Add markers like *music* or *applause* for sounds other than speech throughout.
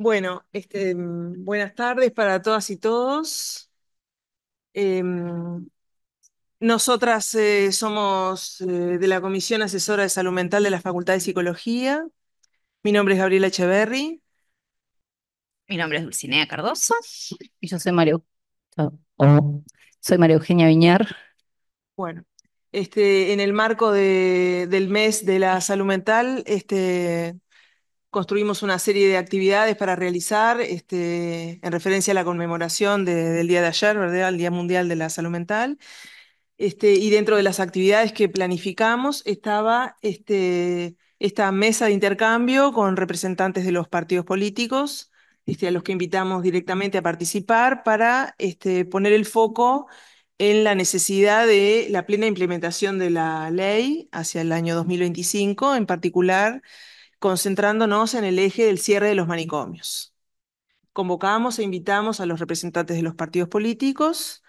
Bueno, este, mm, buenas tardes para todas y todos. Em, nosotras eh, somos eh, de la Comisión Asesora de Salud Mental de la Facultad de Psicología. Mi nombre es Gabriela Echeverri. Mi nombre es Dulcinea Cardoso. Y yo soy Mario, oh, soy María Eugenia Viñar. Bueno, este, en el marco del mes de la salud mental, este, construimos una serie de actividades para realizar este, en referencia a la conmemoración del día de ayer, ¿verdad? El Día Mundial de la Salud Mental. Este, y dentro de las actividades que planificamos estaba este, esta mesa de intercambio con representantes de los partidos políticos, este, a los que invitamos directamente a participar para poner el foco en la necesidad de la plena implementación de la ley hacia el año 2025, en particular concentrándonos en el eje del cierre de los manicomios. Convocamos e invitamos a los representantes de los partidos políticos.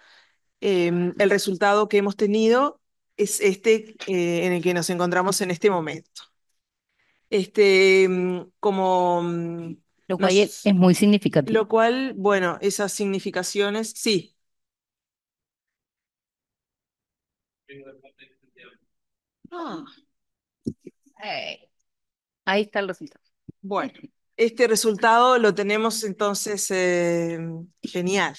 Em, el resultado que hemos tenido es este eh, en el que nos encontramos en este momento. Este, em, como mm, lo cual es muy significativo. Lo cual, bueno, esas significaciones, sí. Ah. Ahí está los resultado. Bueno, este resultado lo tenemos entonces eh, genial.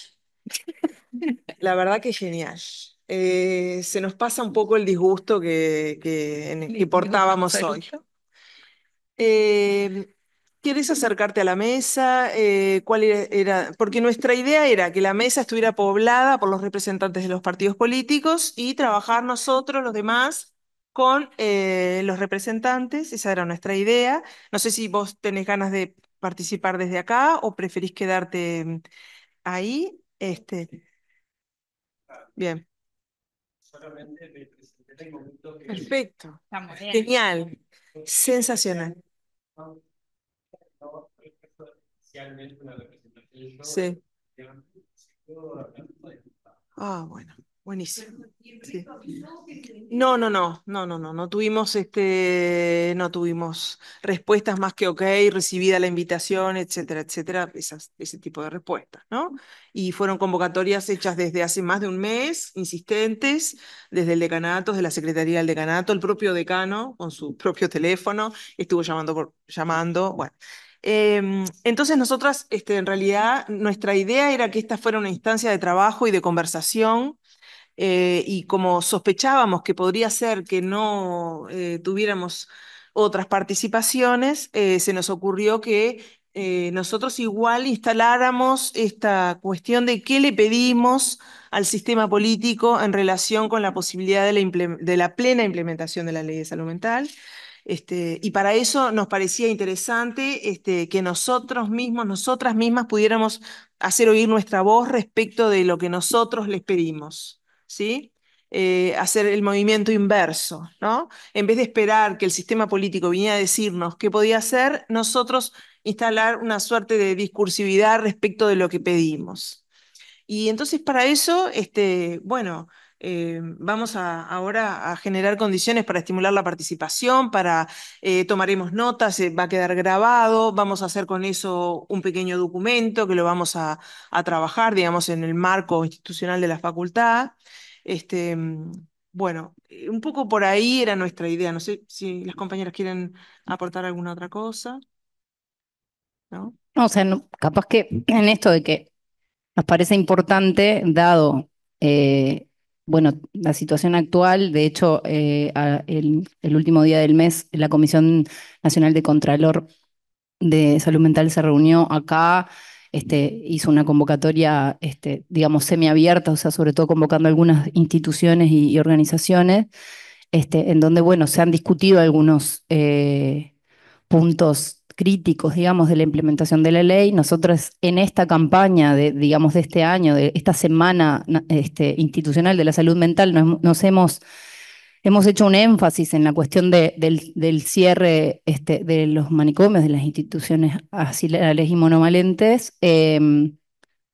La verdad que genial. Eh, se nos pasa un poco el disgusto que, portábamos hoy. Eh, ¿Quieres acercarte a la mesa? ¿Cuál Porque nuestra idea era que la mesa estuviera poblada por los representantes de los partidos políticos y trabajar nosotros, los demás, con eh, los representantes, esa era nuestra idea. No sé si vos tenés ganas de participar desde acá o preferís quedarte mm, ahí. Este. Bien. Perfecto. Genial. Sensacional. Sí. Ah, bueno. Buenísimo. No, no, no, no, no, no, no tuvimos este, no tuvimos respuestas más que ok, recibida la invitación, etcétera, etcétera, ese tipo de respuestas, ¿no? Y fueron convocatorias hechas desde hace más de un mes, insistentes, desde el decanato, desde la Secretaría del Decanato, el propio decano con su *laughs* propio teléfono, estuvo llamando por, llamando, bueno. Em, entonces nosotras, este, en realidad, nuestra idea era que esta fuera una instancia de trabajo y de conversación eh, y como sospechábamos que podría ser que no eh, tuviéramos otras participaciones, eh, se nos ocurrió que nosotros igual instaláramos esta cuestión de qué le pedimos al sistema político en relación con la posibilidad de la, plena implementación de la ley de salud mental. Este, y para eso nos parecía interesante este, que nosotros mismos, nosotras mismas, pudiéramos hacer oír nuestra voz respecto de lo que nosotros les pedimos. ¿sí? Eh, hacer el movimiento inverso, ¿no? En vez de esperar que el sistema político viniera a decirnos qué podía hacer, nosotros instalar una suerte de discursividad respecto de lo que pedimos. Y entonces para eso, este, bueno, eh, vamos ahora a generar condiciones para estimular la participación, para eh, tomaremos notas, va a quedar grabado, vamos a hacer con eso un pequeño documento que lo vamos a, a trabajar, digamos, en el marco institucional de la facultad. Este, mm, bueno, eh, un poco por ahí era nuestra idea. No sé si las compañeras quieren aportar alguna otra cosa. ¿No? O sea, capaz que en esto de que nos parece importante, dado eh, bueno, la situación actual, de hecho, eh, el, último día del mes, la Comisión Nacional de Contralor de Salud Mental se reunió acá este, hizo una convocatoria, este, digamos, semiabierta, o sea, sobre todo convocando algunas instituciones y, organizaciones, este, en donde, bueno, se han discutido algunos eh, puntos críticos, digamos, de la implementación de la ley. Nosotros en esta campaña, de, digamos, de este año, de esta semana institucional de la salud mental, nos hemos hemos hecho un énfasis en la cuestión del, cierre este, de los manicomios, de las instituciones asilares y monovalentes, em,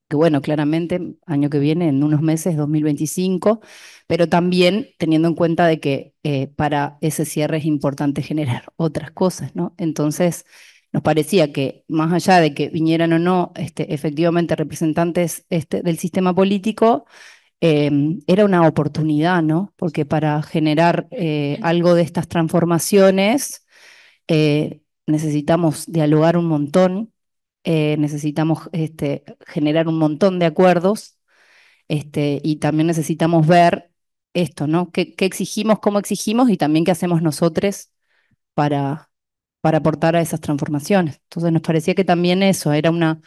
que bueno, claramente año que viene, en unos meses, 2025, pero también teniendo en cuenta de que eh, para ese cierre es importante generar otras cosas, ¿no? Entonces, nos parecía que más allá de que vinieran o no este, efectivamente representantes este, del sistema político, Em, era una oportunidad, ¿no? Porque para generar eh, algo de estas transformaciones eh, necesitamos dialogar un montón, eh, necesitamos este, generar un montón de acuerdos este, y también necesitamos ver esto, ¿no? ¿Qué, exigimos, cómo exigimos y también qué hacemos nosotros para, para aportar a esas transformaciones? Entonces nos parecía que también eso era una,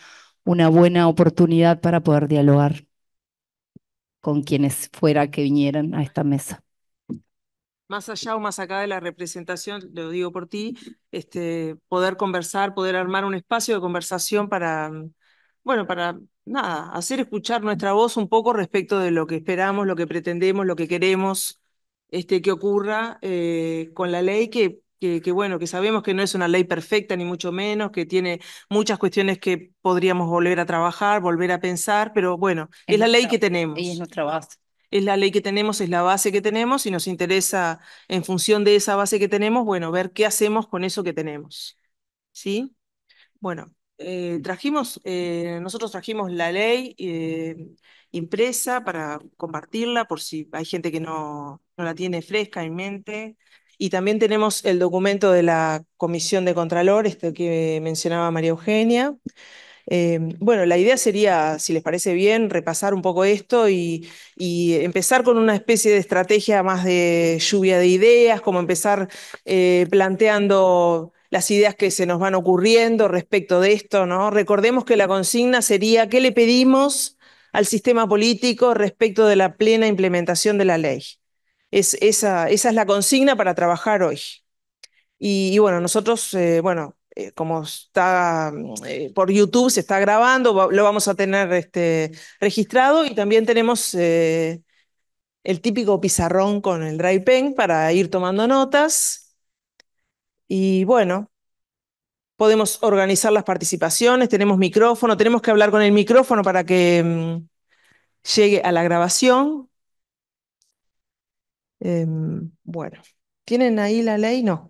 una buena oportunidad para poder dialogar con quienes fuera que vinieran a esta mesa. Más allá o más acá de la representación, lo digo por ti, este, poder conversar, poder armar un espacio de conversación para, bueno, para nada, hacer escuchar nuestra voz un poco respecto de lo que esperamos, lo que pretendemos, lo que queremos este, que ocurra eh, con la ley, que que, bueno, que sabemos que no es una ley perfecta, ni mucho menos, que tiene muchas cuestiones que podríamos volver a trabajar, volver a pensar, pero bueno, es, la ley que tenemos. Y es nuestra base. Es la ley que tenemos, es la base que tenemos y nos interesa, en función de esa base que tenemos, bueno, ver qué hacemos con eso que tenemos. ¿Sí? Bueno, eh, trajimos, eh, nosotros trajimos la ley eh, impresa para compartirla por si hay gente que no, no la tiene fresca en mente y también tenemos el documento de la Comisión de Contralor, esto que mencionaba María Eugenia. Em, bueno, la idea sería, si les parece bien, repasar un poco esto y, empezar con una especie de estrategia más de lluvia de ideas, como empezar eh, planteando las ideas que se nos van ocurriendo respecto de esto, ¿no? Recordemos que la consigna sería ¿qué le pedimos al sistema político respecto de la plena implementación de la ley? Es, esa, esa es la consigna para trabajar hoy. Y, bueno, nosotros, eh, bueno, eh, como está mm, eh, por YouTube, se está grabando, lo vamos a tener este, registrado y también tenemos el típico pizarrón con el dry pen para ir tomando notas. Y bueno, podemos organizar las participaciones, tenemos micrófono, tenemos que hablar con el micrófono para que mm, llegue a la grabación. Em, bueno, ¿tienen ahí la ley? No.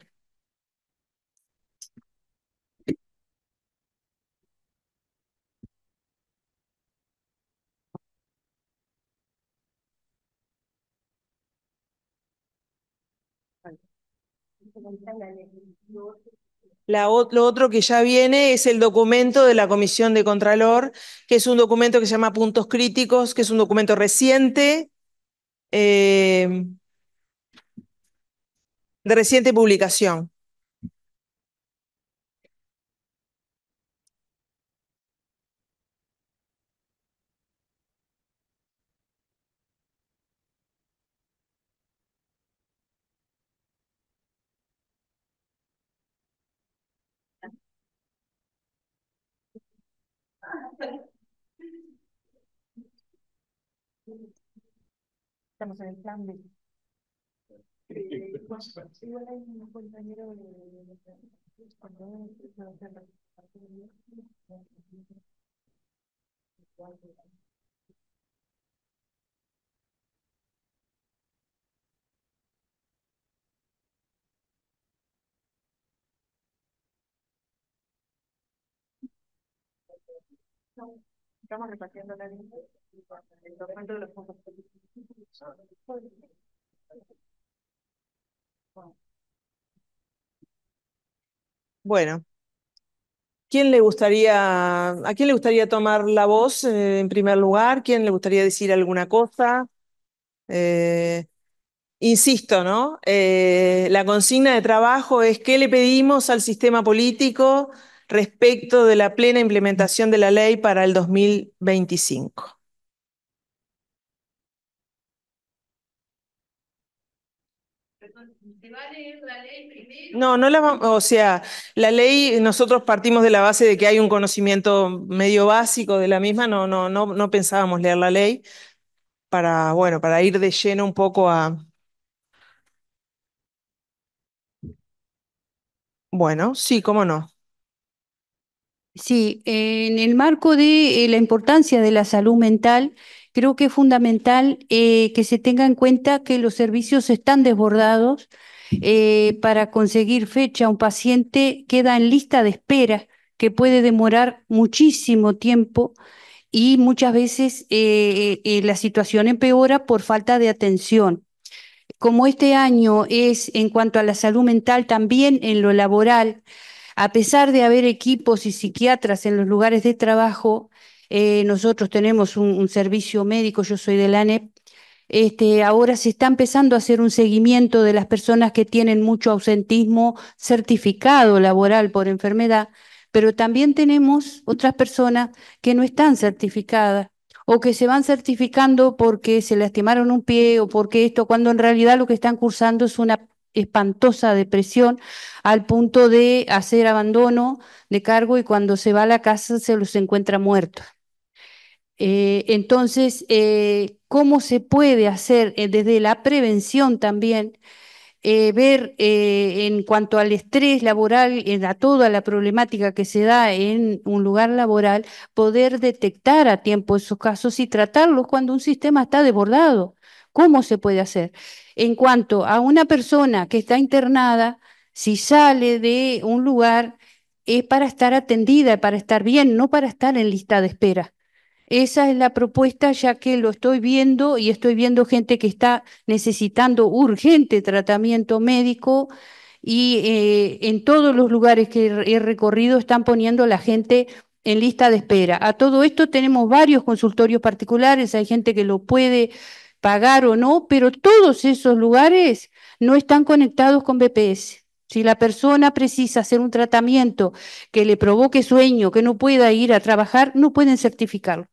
La, lo otro que ya viene es el documento de la Comisión de Contralor, que es un documento que se llama Puntos Críticos, que es un documento reciente. Em, de reciente publicación. Estamos en el plan B igual hay un compañero cuando Estamos la bueno, ¿quién le gustaría, a quién le gustaría tomar la voz eh, en primer lugar? ¿Quién le gustaría decir alguna cosa? Eh, insisto, ¿no? Eh, la consigna de trabajo es qué le pedimos al sistema político respecto de la plena implementación de la ley para el 2025. leer la ley primero. No, no la vamos, o sea, la ley nosotros partimos de la base de que hay un conocimiento medio básico de la misma, no, no, no, no pensábamos leer la ley para, bueno, para ir de lleno un poco a... Bueno, sí, cómo no. Sí, en el marco de eh, la importancia de la salud mental, creo que es fundamental eh, que se tenga en cuenta que los servicios están desbordados, eh, para conseguir fecha, un paciente queda en lista de espera que puede demorar muchísimo tiempo y muchas veces eh, eh, la situación empeora por falta de atención. Como este año es en cuanto a la salud mental, también en lo laboral, a pesar de haber equipos y psiquiatras en los lugares de trabajo, nosotros tenemos un, un, servicio médico, yo soy de la ANEP, este, ahora se está empezando a hacer un seguimiento de las personas que tienen mucho ausentismo certificado laboral por enfermedad, pero también tenemos otras personas que no están certificadas o que se van certificando porque se lastimaron un pie o porque esto, cuando en realidad lo que están cursando es una espantosa depresión al punto de hacer abandono de cargo y cuando se va a la casa se los encuentra muertos. Eh, entonces, eh, ¿cómo se puede hacer eh, desde la prevención también? ver en cuanto al estrés laboral, y a toda la problemática que se da en un lugar laboral, poder detectar a tiempo esos casos y tratarlos cuando un sistema está desbordado. ¿Cómo se puede hacer? En cuanto a una persona que está internada, si sale de un lugar, es para estar atendida, para estar bien, no para estar en lista de espera. Esa es la propuesta, ya que lo estoy viendo y estoy viendo gente que está necesitando urgente tratamiento médico y eh, en todos los lugares que he recorrido están poniendo a la gente en lista de espera. A todo esto tenemos varios consultorios particulares, hay gente que lo puede pagar o no, pero todos esos lugares no están conectados con BPS. Si la persona precisa hacer un tratamiento que le provoque sueño, que no pueda ir a trabajar, no pueden certificarlo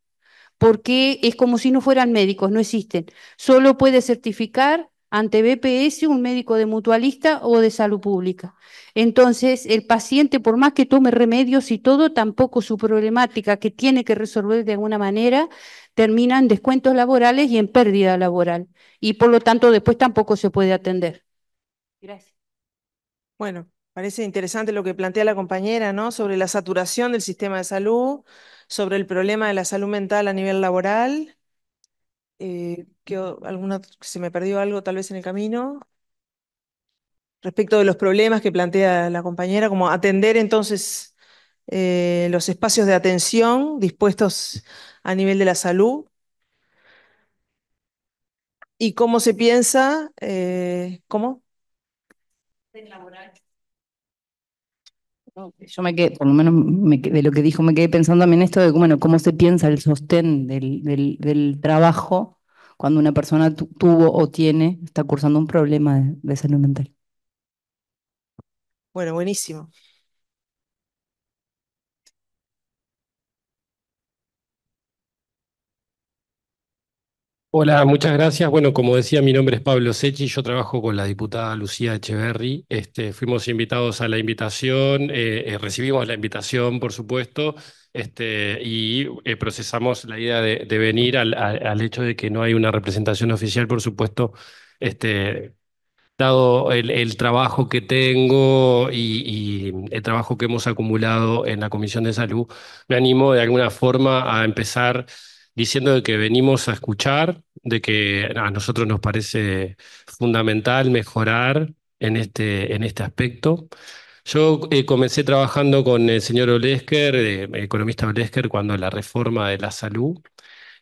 porque es como si no fueran médicos, no existen. Solo puede certificar ante BPS un médico de mutualista o de salud pública. Entonces, el paciente, por más que tome remedios y todo, tampoco su problemática que tiene que resolver de alguna manera termina en descuentos laborales y en pérdida laboral. Y por lo tanto, después tampoco se puede atender. Gracias. Bueno, Parece interesante lo que plantea la compañera, ¿no? Sobre la saturación del sistema de salud, sobre el problema de la salud mental a nivel laboral. Eh, que alguna, se me perdió algo tal vez en el camino. Respecto de los problemas que plantea la compañera, como atender entonces eh, los espacios de atención dispuestos a nivel de la salud. Y cómo se piensa, eh, ¿cómo? Laboral. Yo me quedé, por lo menos de lo que dijo, me quedé pensando también esto de cómo se piensa el sostén del, trabajo cuando una persona tuvo o tiene, está cursando un problema de, de salud mental. Bueno, buenísimo. Hola, muchas gracias. Bueno, como decía, mi nombre es Pablo Sechi, yo trabajo con la diputada Lucía Echeverry. Este, fuimos invitados a la invitación, eh, eh, recibimos la invitación, por supuesto, este, y eh, procesamos la idea de, venir al, hecho de que no hay una representación oficial, por supuesto, este, dado el, trabajo que tengo y, y, el trabajo que hemos acumulado en la Comisión de Salud, me animo de alguna forma a empezar diciendo de que venimos a escuchar, de que a nosotros nos parece fundamental mejorar en este, en este aspecto. Yo eh, comencé trabajando con el señor Olesker, eh, economista Olesker, cuando la reforma de la salud.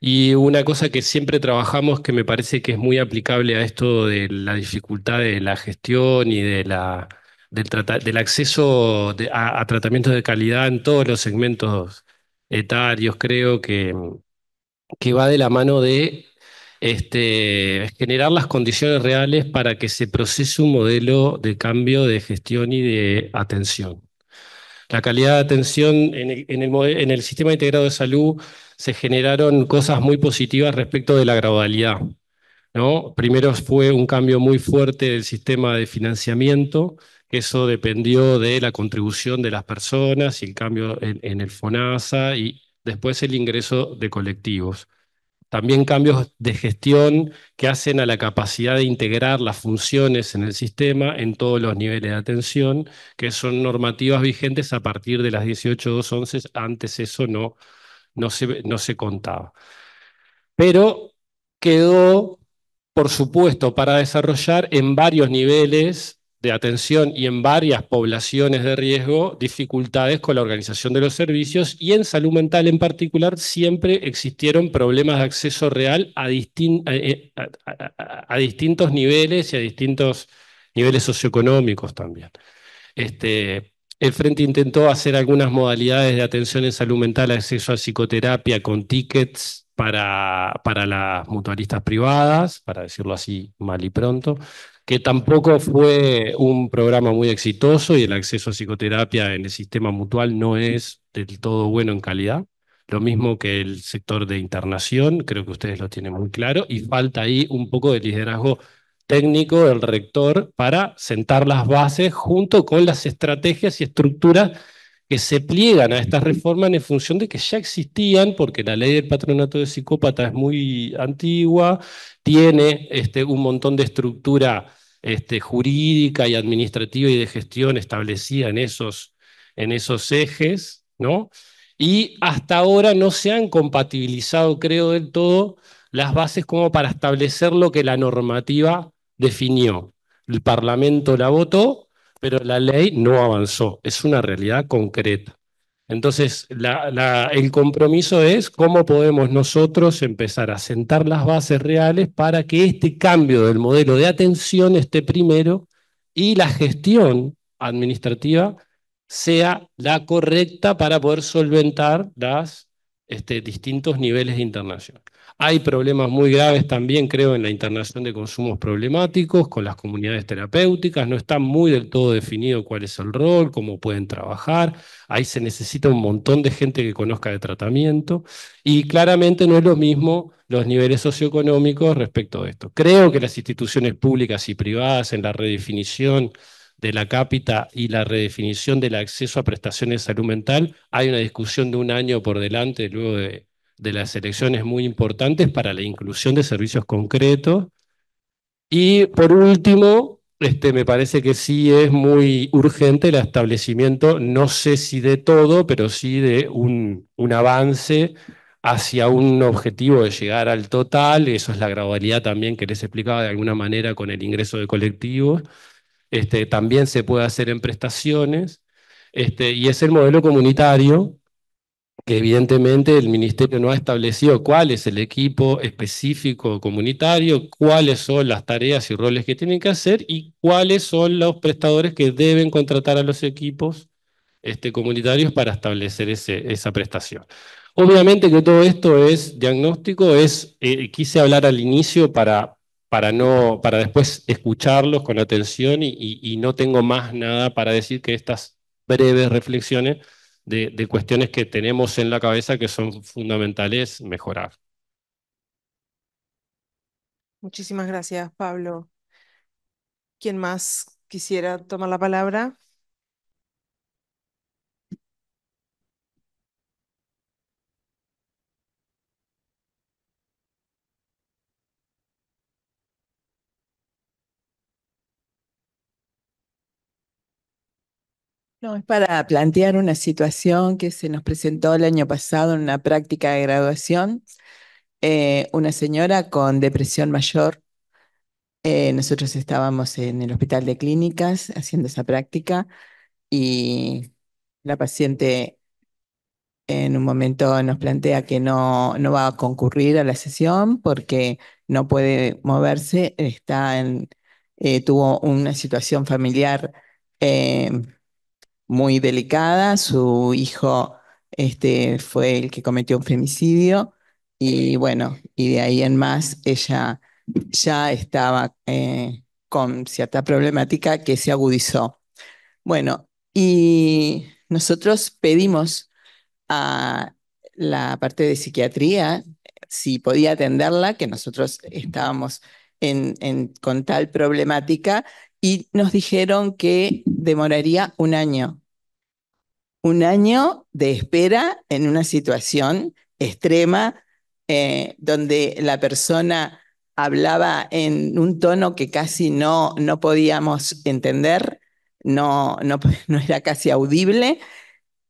Y una cosa que siempre trabajamos que me parece que es muy aplicable a esto de la dificultad de la gestión y de la, del, acceso a, tratamientos de calidad en todos los segmentos etarios, creo que que va de la mano de este, generar las condiciones reales para que se procese un modelo de cambio de gestión y de atención. La calidad de atención en el, sistema integrado de salud se generaron cosas muy positivas respecto de la gradualidad. ¿no? Primero fue un cambio muy fuerte del sistema de financiamiento, que eso dependió de la contribución de las personas y el cambio en, en el FONASA y, después el ingreso de colectivos. También cambios de gestión que hacen a la capacidad de integrar las funciones en el sistema en todos los niveles de atención, que son normativas vigentes a partir de las 18.211, antes eso no, no, se, no se contaba. Pero quedó, por supuesto, para desarrollar en varios niveles de atención y en varias poblaciones de riesgo dificultades con la organización de los servicios y en salud mental en particular siempre existieron problemas de acceso real eh, a, distintos niveles y a distintos niveles socioeconómicos también. Este, el Frente intentó hacer algunas modalidades de atención en salud mental, acceso a psicoterapia con tickets para, para las mutualistas privadas, para decirlo así mal y pronto que tampoco fue un programa muy exitoso y el acceso a psicoterapia en el sistema mutual no es del todo bueno en calidad. Lo mismo que el sector de internación, creo que ustedes lo tienen muy claro, y falta ahí un poco de liderazgo técnico del rector para sentar las bases junto con las estrategias y estructuras que se pliegan a estas reformas en función de que ya existían, porque la ley del patronato de psicópata es muy antigua, tiene este, un montón de estructura este, jurídica y administrativa y de gestión establecida en esos, en esos ejes, ¿no? Y hasta ahora no se han compatibilizado, creo, del todo las bases como para establecer lo que la normativa definió. El Parlamento la votó, pero la ley no avanzó, es una realidad concreta. Entonces, el compromiso es cómo podemos nosotros empezar a sentar las bases reales para que este cambio del modelo de atención esté primero y la gestión administrativa sea la correcta para poder solventar los este, distintos niveles internacionales. Hay problemas muy graves también, creo, en la internación de consumos problemáticos con las comunidades terapéuticas. No está muy del todo definido cuál es el rol, cómo pueden trabajar. Ahí se necesita un montón de gente que conozca de tratamiento. Y claramente no es lo mismo los niveles socioeconómicos respecto de esto. Creo que las instituciones públicas y privadas en la redefinición de la cápita y la redefinición del acceso a prestaciones de salud mental, hay una discusión de un año por delante luego de de las elecciones muy importantes para la inclusión de servicios concretos. Y por último, este, me parece que sí es muy urgente el establecimiento, no sé si de todo, pero sí de un, un avance hacia un objetivo de llegar al total, eso es la gradualidad también que les explicaba de alguna manera con el ingreso de colectivos, este, también se puede hacer en prestaciones, este, y es el modelo comunitario que evidentemente el ministerio no ha establecido cuál es el equipo específico comunitario, cuáles son las tareas y roles que tienen que hacer y cuáles son los prestadores que deben contratar a los equipos este, comunitarios para establecer esa prestación. Obviamente que todo esto es diagnóstico, es, eh, quise hablar al inicio para, para, no, para después escucharlos con atención y no tengo más nada para decir que estas breves reflexiones de, cuestiones que tenemos en la cabeza que son fundamentales mejorar. Muchísimas gracias, Pablo. ¿Quién más quisiera tomar la palabra? No, es para plantear una situación que se nos presentó el año pasado en una práctica de graduación. Eh, una señora con depresión mayor. Eh, nosotros estábamos en el hospital de clínicas haciendo esa práctica y la paciente en un momento nos plantea que no, no va a concurrir a la sesión porque no puede moverse, está en, eh, tuvo una situación familiar muy delicada, su hijo este, fue el que cometió un femicidio y bueno, y de ahí en más ella ya estaba eh, con cierta problemática que se agudizó. Bueno, y nosotros pedimos a la parte de psiquiatría si podía atenderla, que nosotros estábamos en, con tal problemática, y nos dijeron que demoraría un año. Un año de espera en una situación extrema eh, donde la persona hablaba en un tono que casi no, no podíamos entender, no, no, *laughs* era casi audible.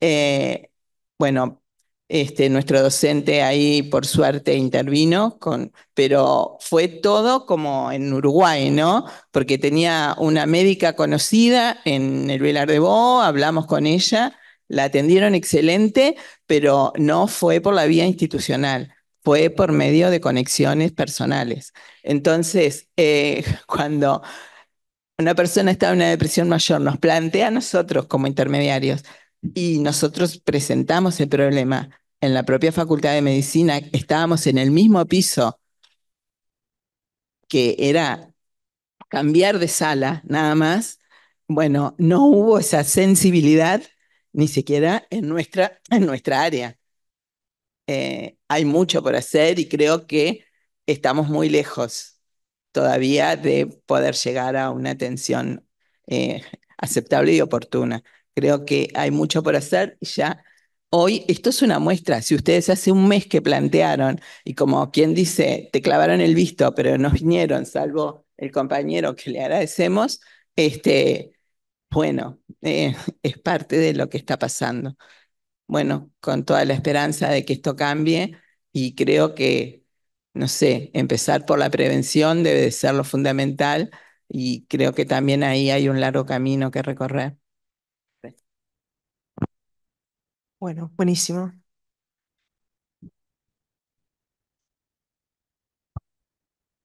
Eh, bueno, este, nuestro docente ahí, por suerte, intervino, con, pero fue todo como en Uruguay, ¿no? Porque tenía una médica conocida en el Velar de Bo, hablamos con ella, la atendieron excelente, pero no fue por la vía institucional, fue por medio de conexiones personales. Entonces, eh, *laughs* cuando una persona está en una depresión mayor nos plantea a nosotros como intermediarios, y nosotros presentamos el problema en la propia Facultad de Medicina, estábamos en el mismo piso que era cambiar de sala nada más, bueno, no hubo esa sensibilidad ni siquiera en nuestra, en nuestra área. Eh, hay mucho por hacer y creo que estamos muy lejos todavía de poder llegar a una atención eh, aceptable y oportuna. Creo que hay mucho por hacer y ya hoy esto es una muestra. Si ustedes hace un mes que plantearon y como quien dice, te clavaron el visto, pero no vinieron, salvo el compañero que le agradecemos, este, bueno, eh, *laughs* es parte de lo que está pasando. Bueno, con toda la esperanza de que esto cambie y creo que, no sé, empezar por la prevención debe de ser lo fundamental y creo que también ahí hay un largo camino que recorrer. Bueno, buenísimo.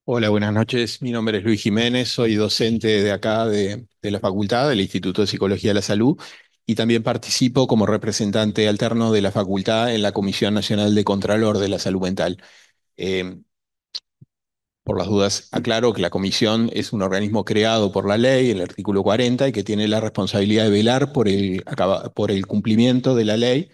Hola, buenas noches. Mi nombre es Luis Jiménez, soy docente de acá de, la facultad, del Instituto de Psicología de la Salud, y también participo como representante alterno de la facultad en la Comisión Nacional de Contralor de la Salud Mental. Eh, por las dudas, aclaro que la comisión es un organismo creado por la ley, el artículo 40, y que tiene la responsabilidad de velar por el, por el cumplimiento de la ley.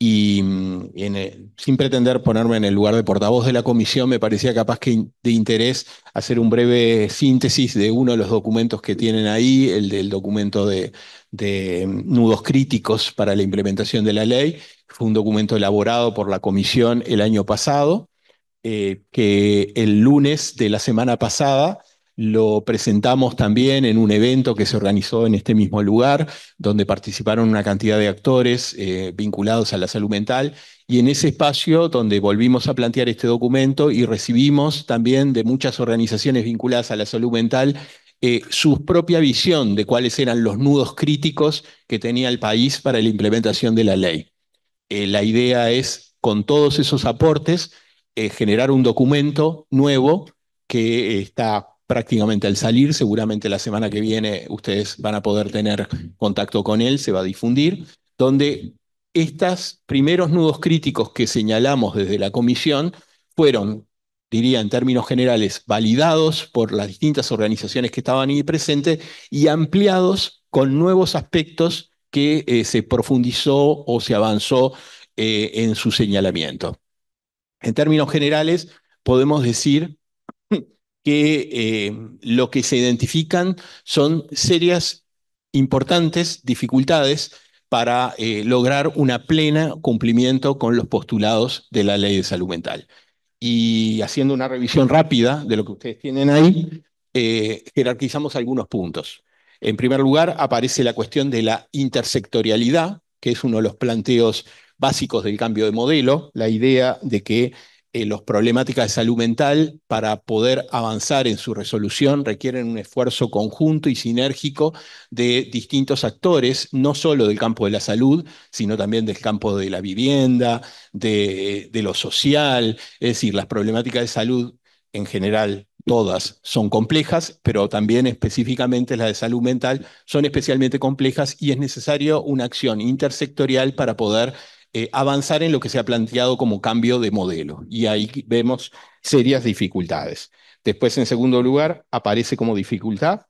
Y mm, eh, sin pretender ponerme en el lugar de portavoz de la comisión, me parecía capaz que de interés hacer un breve síntesis de uno de los documentos que tienen ahí, el del documento de, de mm, nudos críticos para la implementación de la ley. Fue un documento elaborado por la comisión el año pasado eh, que el lunes de la semana pasada lo presentamos también en un evento que se organizó en este mismo lugar, donde participaron una cantidad de actores eh, vinculados a la salud mental, y en ese espacio donde volvimos a plantear este documento y recibimos también de muchas organizaciones vinculadas a la salud mental eh, su propia visión de cuáles eran los nudos críticos que tenía el país para la implementación de la ley. la idea es, con todos esos aportes, eh, generar un documento nuevo que eh, está prácticamente al salir, seguramente la semana que viene ustedes van a poder tener contacto con él, se va a difundir, donde estos primeros nudos críticos que señalamos desde la comisión fueron, diría en términos generales, validados por las distintas organizaciones que estaban ahí presentes y ampliados con nuevos aspectos que eh, se profundizó o se avanzó en su señalamiento. En términos generales, podemos decir que eh, lo que se identifican son serias, importantes dificultades para eh, lograr una plena cumplimiento con los postulados de la ley de salud mental. Y haciendo una revisión rápida de lo que ustedes tienen ahí, eh, jerarquizamos algunos puntos. En primer lugar, aparece la cuestión de la intersectorialidad, que es uno de los planteos básicos del cambio de modelo, la idea de que eh, las problemáticas de salud mental, para poder avanzar en su resolución, requieren un esfuerzo conjunto y sinérgico de distintos actores, no solo del campo de la salud, sino también del campo de la vivienda, de, de lo social, es decir, las problemáticas de salud en general. Todas son complejas, pero también específicamente las de salud mental son especialmente complejas y es necesario una acción intersectorial para poder eh, avanzar en lo que se ha planteado como cambio de modelo. Y ahí vemos serias dificultades. Después, en segundo lugar, aparece como dificultad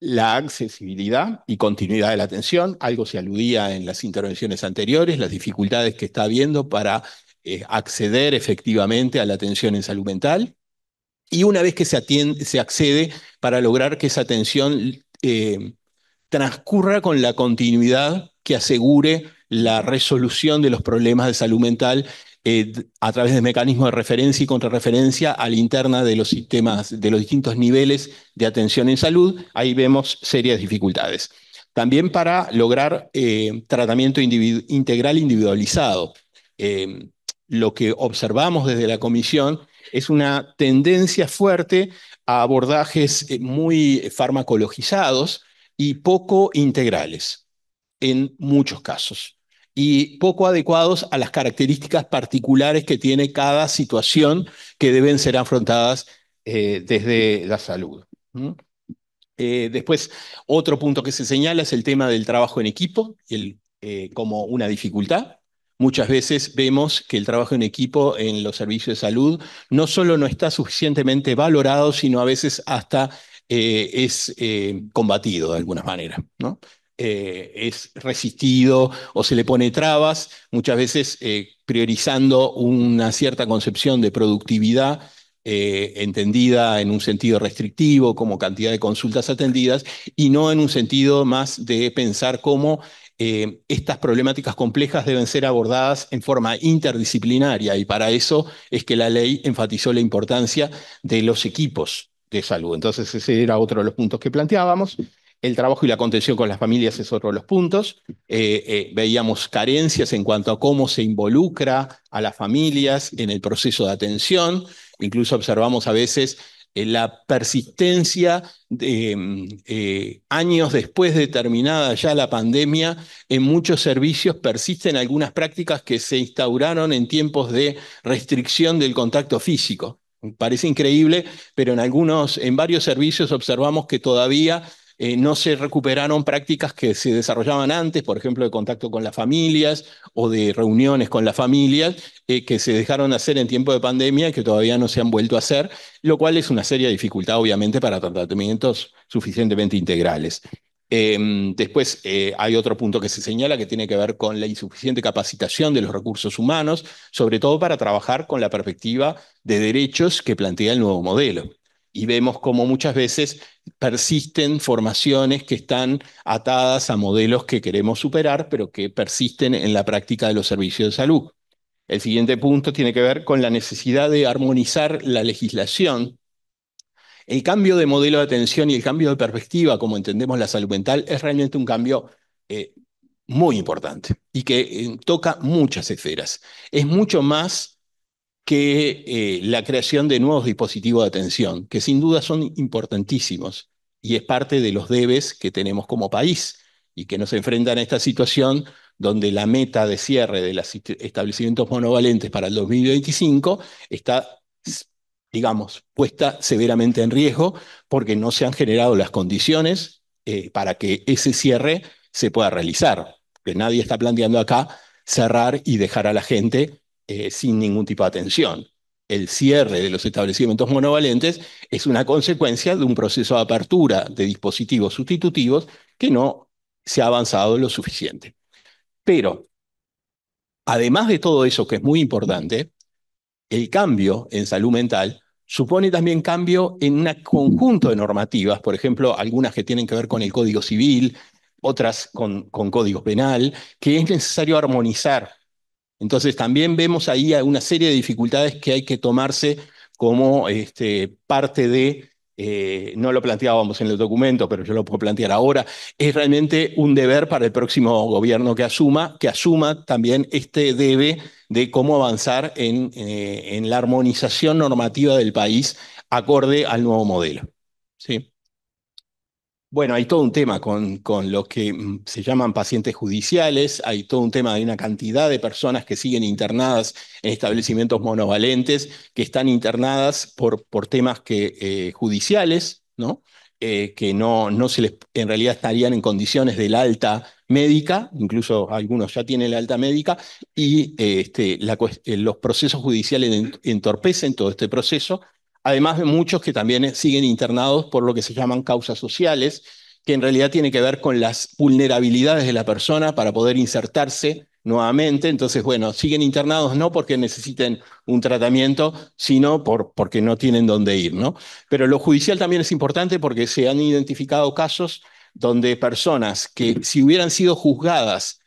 la accesibilidad y continuidad de la atención, algo se aludía en las intervenciones anteriores, las dificultades que está habiendo para eh, acceder efectivamente a la atención en salud mental. Y una vez que se, se accede, para lograr que esa atención eh, transcurra con la continuidad que asegure la resolución de los problemas de salud mental eh, a través de mecanismos de referencia y contrarreferencia a la interna de los sistemas, de los distintos niveles de atención en salud, ahí vemos serias dificultades. También para lograr eh, tratamiento integral individualizado. Em, lo que observamos desde la comisión es una tendencia fuerte a abordajes eh, muy farmacologizados y poco integrales en muchos casos y poco adecuados a las características particulares que tiene cada situación que deben ser afrontadas eh, desde la salud. Eh, después, otro punto que se señala es el tema del trabajo en equipo el, eh, como una dificultad. Muchas veces vemos que el trabajo en equipo en los servicios de salud no solo no está suficientemente valorado, sino a veces hasta es combatido de alguna manera. ¿no? Eh, es resistido o se le pone trabas, muchas veces eh, priorizando una cierta concepción de productividad eh, entendida en un sentido restrictivo, como cantidad de consultas atendidas, y no en un sentido más de pensar cómo estas problemáticas complejas deben ser abordadas en forma interdisciplinaria, y para eso es que la ley enfatizó la importancia de los equipos de salud. Entonces, ese era otro de los puntos que planteábamos. El trabajo y la contención con las familias es otro de los puntos. Eh, eh, veíamos carencias en cuanto a cómo se involucra a las familias en el proceso de atención. Incluso observamos a veces eh, la persistencia de, mm, años después de terminada ya la pandemia, en muchos servicios persisten algunas prácticas que se instauraron en tiempos de restricción del contacto físico. Parece increíble, pero en algunos, en varios servicios observamos que todavía eh, no se recuperaron prácticas que se desarrollaban antes, por ejemplo, de contacto con las familias o de reuniones con las familias, eh, que se dejaron hacer en tiempo de pandemia y que todavía no se han vuelto a hacer, lo cual es una seria dificultad, obviamente, para tratamientos suficientemente integrales. Em, después eh, hay otro punto que se señala que tiene que ver con la insuficiente capacitación de los recursos humanos, sobre todo para trabajar con la perspectiva de derechos que plantea el nuevo modelo y vemos cómo muchas veces persisten formaciones que están atadas a modelos que queremos superar, pero que persisten en la práctica de los servicios de salud. El siguiente punto tiene que ver con la necesidad de armonizar la legislación. El cambio de modelo de atención y el cambio de perspectiva, como entendemos la salud mental, es realmente un cambio eh, muy importante y que eh, toca muchas esferas. Es mucho más que eh, la creación de nuevos dispositivos de atención, que sin duda son importantísimos y es parte de los debes que tenemos como país y que nos enfrentan a esta situación donde la meta de cierre de los establecimientos monovalentes para el 2025 está, digamos, puesta severamente en riesgo porque no se han generado las condiciones eh, para que ese cierre se pueda realizar. Que nadie está planteando acá cerrar y dejar a la gente eh, sin ningún tipo de atención. El cierre de los establecimientos monovalentes es una consecuencia de un proceso de apertura de dispositivos sustitutivos que no se ha avanzado lo suficiente. Pero, además de todo eso que es muy importante, el cambio en salud mental supone también cambio en un conjunto de normativas, por ejemplo, algunas que tienen que ver con el Código Civil, otras con, con Código Penal, que es necesario armonizar entonces también vemos ahí una serie de dificultades que hay que tomarse como este, parte de, eh, no lo planteábamos en el documento, pero yo lo puedo plantear ahora, es realmente un deber para el próximo gobierno que asuma, que asuma también este debe de cómo avanzar en, eh, en la armonización normativa del país acorde al nuevo modelo. ¿Sí? Bueno, hay todo un tema con, con, lo que mm, se llaman pacientes judiciales, hay todo un tema de una cantidad de personas que siguen internadas en establecimientos monovalentes, que están internadas por, por temas que, eh, judiciales, ¿no? Eh, que no, no se les, en realidad estarían en condiciones la alta médica, incluso algunos ya tienen la alta médica, y eh, este, los procesos judiciales entorpecen todo este proceso además de muchos que también siguen internados por lo que se llaman causas sociales, que en realidad tiene que ver con las vulnerabilidades de la persona para poder insertarse nuevamente. Entonces, bueno, siguen internados no porque necesiten un tratamiento, sino por, porque no tienen dónde ir, ¿no? Pero lo judicial también es importante porque se han identificado casos donde personas que si hubieran sido juzgadas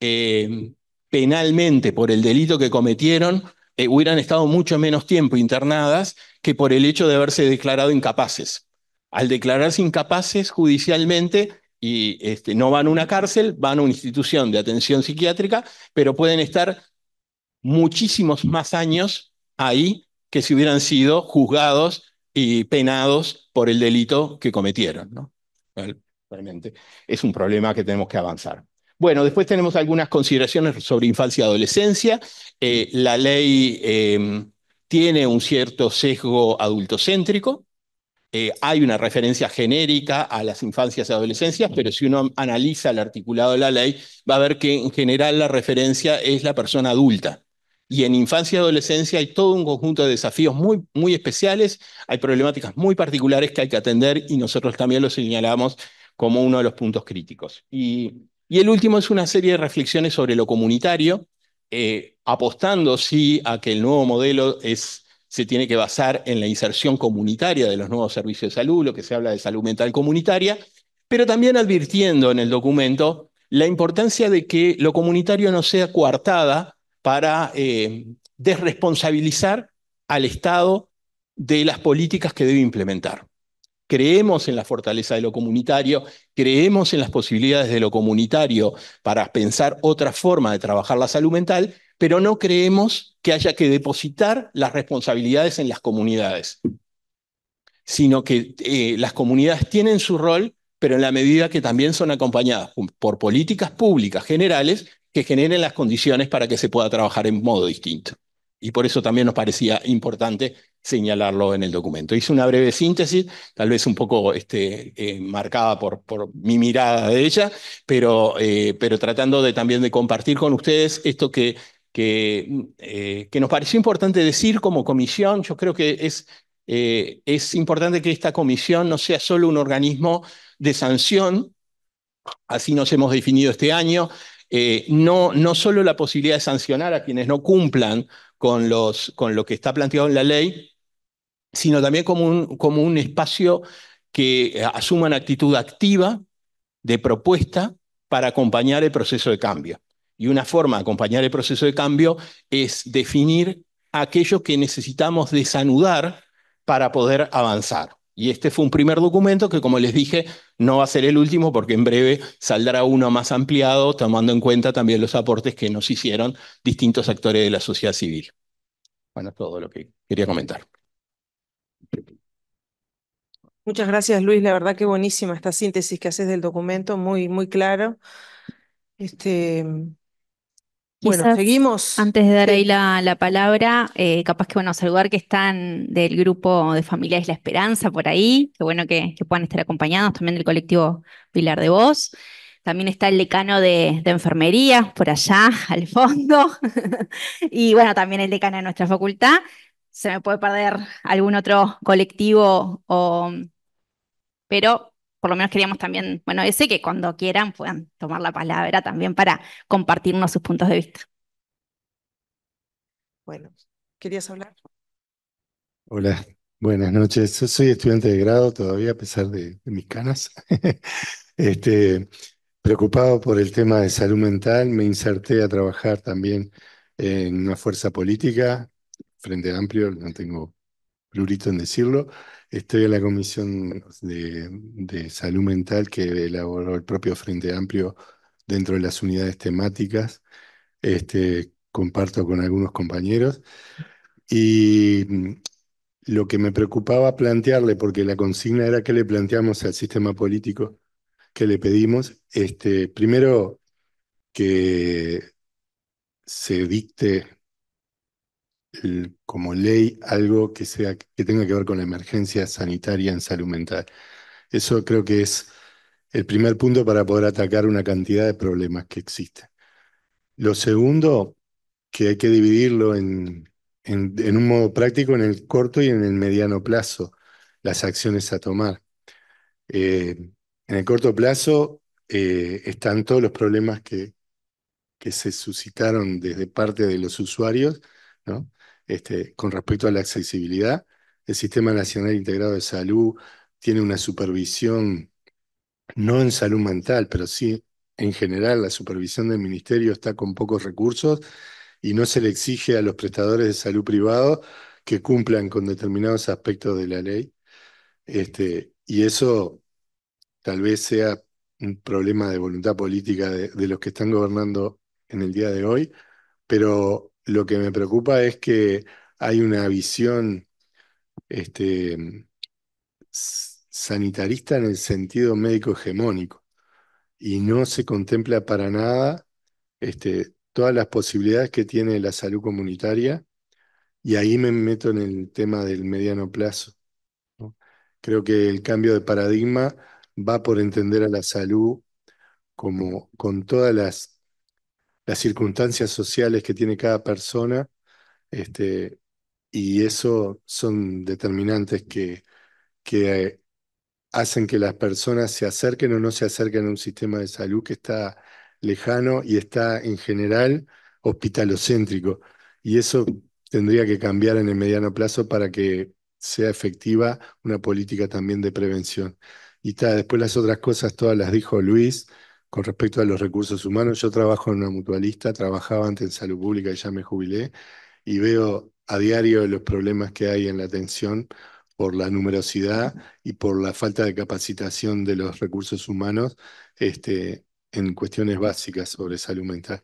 eh, penalmente por el delito que cometieron, eh, hubieran estado mucho menos tiempo internadas que por el hecho de haberse declarado incapaces. Al declararse incapaces judicialmente, este, no van a una cárcel, van a una institución de atención psiquiátrica, pero pueden estar muchísimos más años ahí que si hubieran sido juzgados y penados por el delito que cometieron. ¿no? Realmente es un problema que tenemos que avanzar. Bueno, después tenemos algunas consideraciones sobre infancia y adolescencia. Eh, la ley eh, tiene un cierto sesgo adultocéntrico. Eh, hay una referencia genérica a las infancias y adolescencias, pero si uno analiza el articulado de la ley, va a ver que en general la referencia es la persona adulta. Y en infancia y adolescencia hay todo un conjunto de desafíos muy, muy especiales, hay problemáticas muy particulares que hay que atender y nosotros también lo señalamos como uno de los puntos críticos. Y y el último es una serie de reflexiones sobre lo comunitario, eh, apostando sí a que el nuevo modelo se tiene que basar en la inserción comunitaria de los nuevos servicios de salud, lo que se habla de salud mental comunitaria, pero también advirtiendo en el documento la importancia de que lo comunitario no sea coartada para eh, desresponsabilizar al Estado de las políticas que debe implementar creemos en la fortaleza de lo comunitario, creemos en las posibilidades de lo comunitario para pensar otra forma de trabajar la salud mental, pero no creemos que haya que depositar las responsabilidades en las comunidades, sino que eh, las comunidades tienen su rol, pero en la medida que también son acompañadas por políticas públicas generales que generen las condiciones para que se pueda trabajar en modo distinto y por eso también nos parecía importante señalarlo en el documento. Hice una breve síntesis, tal vez un poco este, eh, marcada por, por, mi mirada de ella, pero, eh, pero tratando de, también de compartir con ustedes esto que, que, eh, que nos pareció importante decir como comisión. Yo creo que es, es importante que esta comisión no sea solo un organismo de sanción, así nos hemos definido este año, no, no solo la posibilidad de sancionar a quienes no cumplan con, los, con lo que está planteado en la ley, sino también como un, como un espacio que eh, asuma una actitud activa de propuesta para acompañar el proceso de cambio. Y una forma de acompañar el proceso de cambio es definir aquello que necesitamos desanudar para poder avanzar. Y este fue un primer documento que, como les dije, no va a ser el último porque en breve saldrá uno más ampliado, tomando en cuenta también los aportes que nos hicieron distintos actores de la sociedad civil. Bueno, todo lo que quería comentar. Muchas gracias, Luis. La verdad que buenísima esta síntesis que haces del documento, muy, muy claro. Este, bueno, seguimos. Antes de dar ahí la, palabra, eh, capaz que bueno, saludar que están del grupo de Familias La Esperanza por ahí, qué bueno que, puedan estar acompañados, también del colectivo Pilar de Voz. También está el decano de, enfermería por allá, *laughs* al fondo. *laughs* y bueno, también el decano de nuestra facultad. Se me puede perder algún otro colectivo o... Pero por lo menos queríamos también, bueno, ese que cuando quieran puedan tomar la palabra también para compartirnos sus puntos de vista. Bueno, ¿querías hablar? Hola, buenas noches. Yo soy estudiante de grado todavía, a pesar de, de mis canas. *laughs* este, preocupado por el tema de salud mental, me inserté a trabajar también en una fuerza política, Frente Amplio, no tengo plurito en decirlo. Estoy en la Comisión de, Salud Mental que elaboró el propio Frente Amplio dentro de las unidades temáticas. Este, comparto con algunos compañeros. Y mm, lo que me preocupaba plantearle, porque la consigna era que le planteamos al sistema político que le pedimos, este, primero que se dicte como ley algo que, sea, que tenga que ver con la emergencia sanitaria en salud mental. Eso creo que es el primer punto para poder atacar una cantidad de problemas que existen. Lo segundo, que hay que dividirlo en, en, un modo práctico en el corto y en el mediano plazo, las acciones a tomar. Eh, en el corto plazo eh, están todos los problemas que, que se suscitaron desde parte de los usuarios, ¿no? Este, con respecto a la accesibilidad, el Sistema Nacional Integrado de Salud tiene una supervisión, no en salud mental, pero sí en general, la supervisión del Ministerio está con pocos recursos y no se le exige a los prestadores de salud privado que cumplan con determinados aspectos de la ley. Este, y eso tal vez sea un problema de voluntad política de, de los que están gobernando en el día de hoy, pero lo que me preocupa es que hay una visión este, sanitarista en el sentido médico hegemónico y no se contempla para nada este, todas las posibilidades que tiene la salud comunitaria y ahí me meto en el tema del mediano plazo. Creo que el cambio de paradigma va por entender a la salud como con todas las las circunstancias sociales que tiene cada persona, este, y eso son determinantes que, que eh, hacen que las personas se acerquen o no se acerquen a un sistema de salud que está lejano y está en general hospitalocéntrico. Y eso tendría que cambiar en el mediano plazo para que sea efectiva una política también de prevención. Y está, después las otras cosas todas las dijo Luis con respecto a los recursos humanos. Yo trabajo en una mutualista, trabajaba antes en salud pública y ya me jubilé y veo a diario los problemas que hay en la atención por la numerosidad y por la falta de capacitación de los recursos humanos este, en cuestiones básicas sobre salud mental.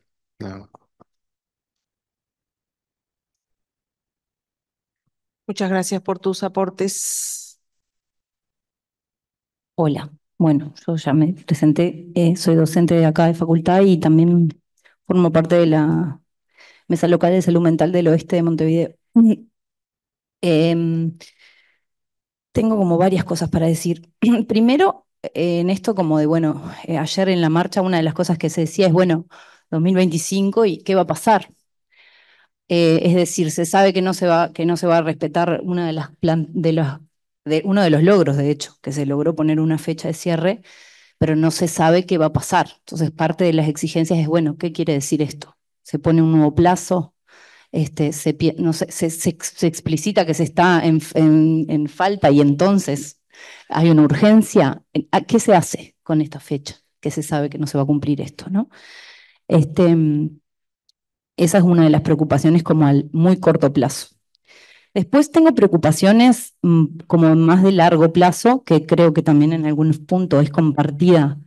Muchas gracias por tus aportes. Hola, bueno, yo ya me presenté, eh, soy docente de acá de facultad y también formo parte de la Mesa Local de Salud Mental del Oeste de Montevideo. Em, tengo como varias cosas para decir. *clears throat* Primero, en esto como de, bueno, eh, ayer en la marcha una de las cosas que se decía es, bueno, 2025 y qué va a pasar. Eh, es decir, se sabe que no se va, que no se va a respetar una de las, plan de las uno de los logros, de hecho, que se logró poner una fecha de cierre, pero no se sabe qué va a pasar. Entonces, parte de las exigencias es, bueno, ¿qué quiere decir esto? ¿Se pone un nuevo plazo? Este, se, no explicita que se está en, falta y entonces hay una urgencia. ¿Qué se hace con esta fecha? Que se sabe que no se va a cumplir esto, ¿no? Este, mm, esa es una de las preocupaciones como al muy corto plazo. Después tengo preocupaciones mm, como más de largo plazo, que creo que también en algunos puntos es compartida.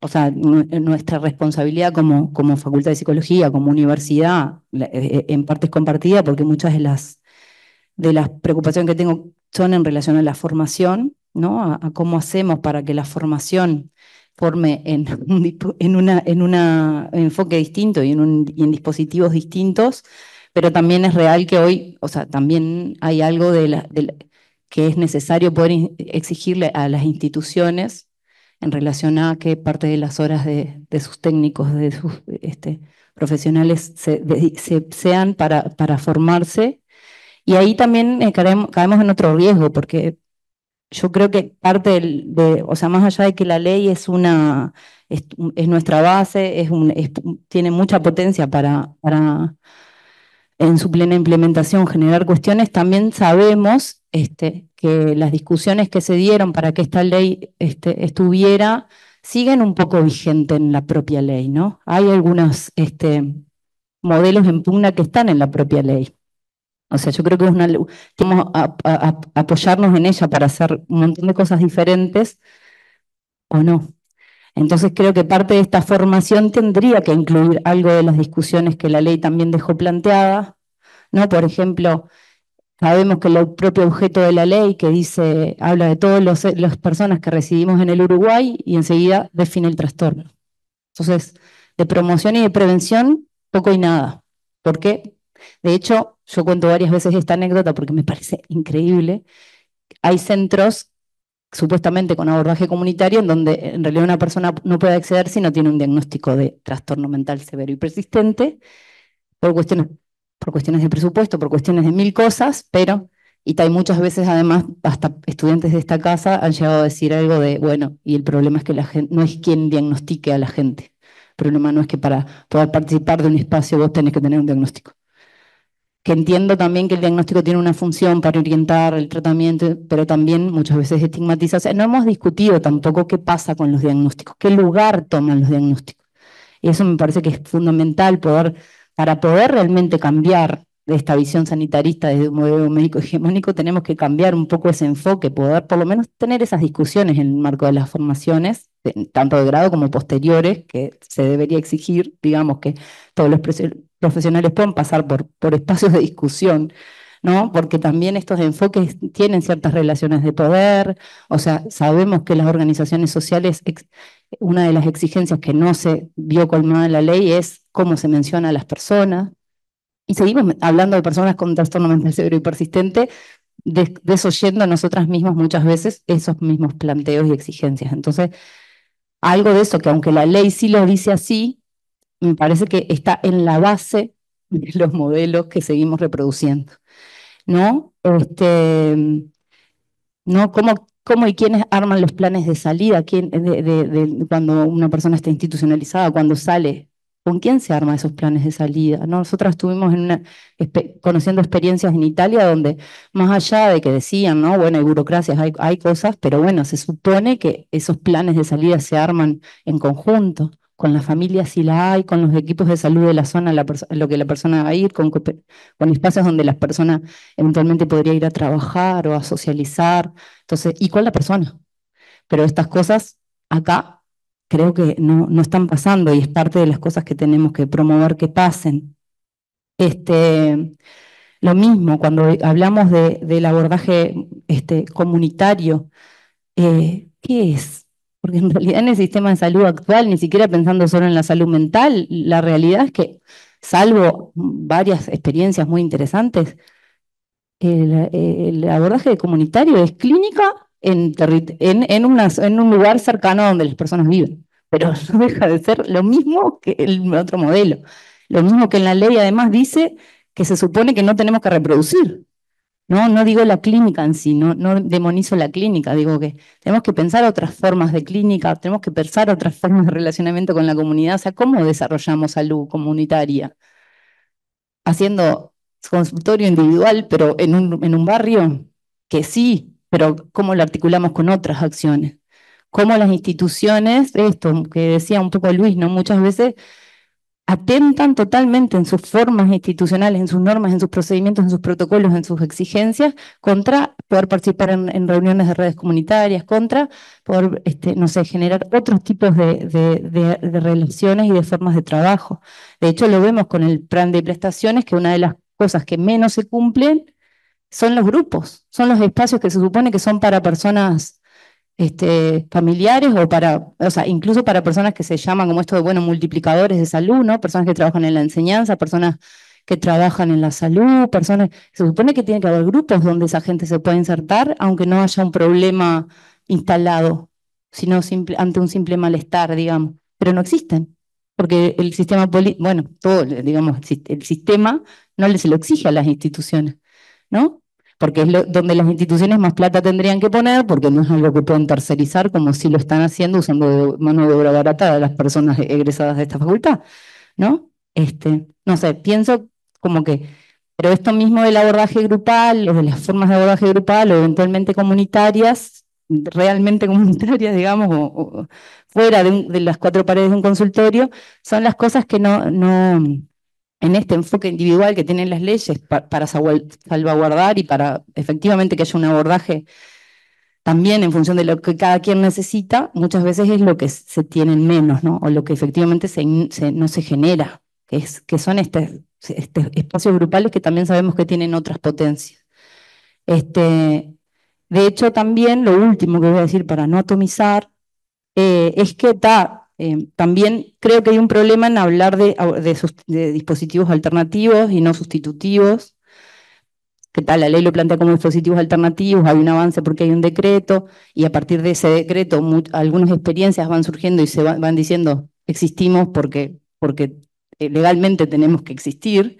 O sea, eh, nuestra responsabilidad como, como Facultad de Psicología, como universidad, eh, eh, en parte es compartida porque muchas de las, de las preocupaciones que tengo son en relación a la formación, ¿no? A, cómo hacemos para que la formación forme en, *laughs* en un enfoque distinto y y en dispositivos distintos pero también es real que hoy, o sea, también hay algo de, que es necesario poder exigirle a las instituciones en relación a que parte de las horas de, sus técnicos, de sus este, profesionales sean para, formarse. Y ahí también eh, caemos, en otro riesgo, porque yo creo que parte de, o sea, más allá de que la ley es una, es, nuestra base, es, tiene mucha potencia para, para en su plena implementación generar cuestiones, también sabemos este, que las discusiones que se dieron para que esta ley este, estuviera siguen un poco vigente en la propia ley, ¿no? Hay algunos este, modelos en pugna que están en la propia ley. O sea, yo creo que es una tenemos que apoyarnos en ella para hacer un montón de cosas diferentes o no. Entonces creo que parte de esta formación tendría que incluir algo de las discusiones que la ley también dejó planteadas, ¿no? Por ejemplo, sabemos que el propio objeto de la ley que dice, habla de todas las personas que residimos en el Uruguay y enseguida define el trastorno. Entonces, de promoción y de prevención, poco y nada. ¿Por qué? De hecho, yo cuento varias veces esta anécdota porque me parece increíble. Hay centros supuestamente con abordaje comunitario, en donde en realidad una persona no puede acceder si no tiene un diagnóstico de trastorno mental severo y persistente, por cuestiones, por cuestiones de presupuesto, por cuestiones de mil cosas, pero, y hay muchas veces además, hasta estudiantes de esta casa han llegado a decir algo de, bueno, y el problema es que la gente, no es quien diagnostique a la gente, el problema no es que para poder participar de un espacio vos tenés que tener un diagnóstico entiendo también que el diagnóstico tiene una función para orientar el tratamiento, pero también muchas veces estigmatiza. no hemos discutido tampoco qué pasa con los diagnósticos, qué lugar toman los diagnósticos. Y eso me parece que es fundamental poder, para poder realmente cambiar de esta visión sanitarista desde un modelo médico hegemónico, tenemos que cambiar un poco ese enfoque, poder por lo menos tener esas discusiones en el marco de las formaciones tanto de grado como posteriores, que se debería exigir, digamos, que todos los profesionales puedan pasar por, por espacios de discusión, ¿no? Porque también estos enfoques tienen ciertas relaciones de poder, o sea, sabemos que las organizaciones sociales, una de las exigencias que no se vio colmada en la ley es cómo se menciona a las personas, y seguimos hablando de personas con trastorno mental severo y persistente, desoyendo a nosotras mismas muchas veces esos mismos planteos y exigencias. Entonces, algo de eso, que aunque la ley sí lo dice así, me parece que está en la base de *laughs* los modelos que seguimos reproduciendo. ¿No? Este, ¿no? ¿Cómo, ¿Cómo, y quiénes arman los planes de salida? ¿Quién, cuando una persona está institucionalizada, cuando sale? ¿Con quién se arma esos planes de salida? Nosotros Nosotras estuvimos en conociendo experiencias en Italia donde, más allá de que decían, ¿no? Bueno, hay burocracias, hay, cosas, pero bueno, se supone que esos planes de salida se arman en conjunto, con la familia si la hay, con los equipos de salud de la zona, lo que la persona va a ir, con, espacios donde la persona eventualmente podría ir a trabajar o a socializar, entonces, y con la persona. Pero estas cosas acá creo que no, están pasando y es parte de las cosas que tenemos que promover que pasen. Este, lo mismo, cuando hablamos del abordaje este, comunitario, eh, ¿qué es? Porque en *laughs* realidad en el sistema de salud actual, ni siquiera pensando solo en la salud mental, la realidad es que, salvo varias experiencias muy interesantes, el, el abordaje comunitario es clínica en, un lugar cercano donde las personas viven. Pero *laughs* no deja de ser lo mismo que el otro modelo. Lo mismo que en la ley además dice que se supone que no tenemos que reproducir. No, no digo la clínica en sí, no, demonizo la clínica, digo que tenemos que pensar otras formas de clínica, tenemos que pensar otras formas de relacionamiento con la comunidad, o sea, cómo desarrollamos salud comunitaria. Haciendo consultorio individual, pero en un barrio que sí pero cómo lo articulamos con otras acciones. Cómo las instituciones, esto que decía un poco Luis, ¿no? Muchas veces atentan totalmente en sus formas institucionales, en sus normas, en sus procedimientos, en sus protocolos, en sus exigencias, contra poder participar en, reuniones de redes comunitarias, contra poder, este, no sé, generar otros tipos de, de, relaciones y de formas de trabajo. De hecho, lo vemos con el plan de prestaciones, que una de las cosas que menos se cumplen son los grupos, son los espacios que se supone que son para personas este, familiares o para, o sea, incluso para personas que se llaman como esto de, bueno, multiplicadores de salud, ¿no? Personas que trabajan en la enseñanza, personas que trabajan en la salud, personas, se supone que tiene que haber grupos donde esa gente se puede insertar, aunque no haya un problema instalado, sino ante un simple malestar, digamos, pero no existen porque el sistema, bueno, todo, digamos, el sistema no se lo exige a las instituciones. ¿no? Porque es donde las instituciones más plata tendrían que poner, porque no es algo que pueden tercerizar como si lo están haciendo usando mano de obra barata de las personas egresadas de esta facultad, ¿no? Este, no sé, pienso como que, pero esto mismo del abordaje grupal, o de las formas de abordaje grupal, o eventualmente comunitarias, realmente comunitarias, *laughs* digamos, fuera de, las cuatro paredes de un consultorio, son las cosas que no, no, en este enfoque individual que tienen las leyes para salvaguardar y para efectivamente que haya un abordaje también en función de lo que cada quien necesita, muchas veces es lo que se tienen menos, ¿no? O lo que efectivamente no se genera, que, son estos, este, espacios grupales que también sabemos que tienen otras potencias. Este, de hecho, también lo último que voy a decir para no atomizar eh, es que ta, eh, también creo que hay un problema en hablar de, dispositivos alternativos y no sustitutivos. ¿Qué tal? La ley lo plantea como dispositivos alternativos, hay un avance porque hay un decreto, y a partir de ese decreto algunas experiencias van surgiendo y se van diciendo, existimos porque, porque eh, legalmente tenemos que existir,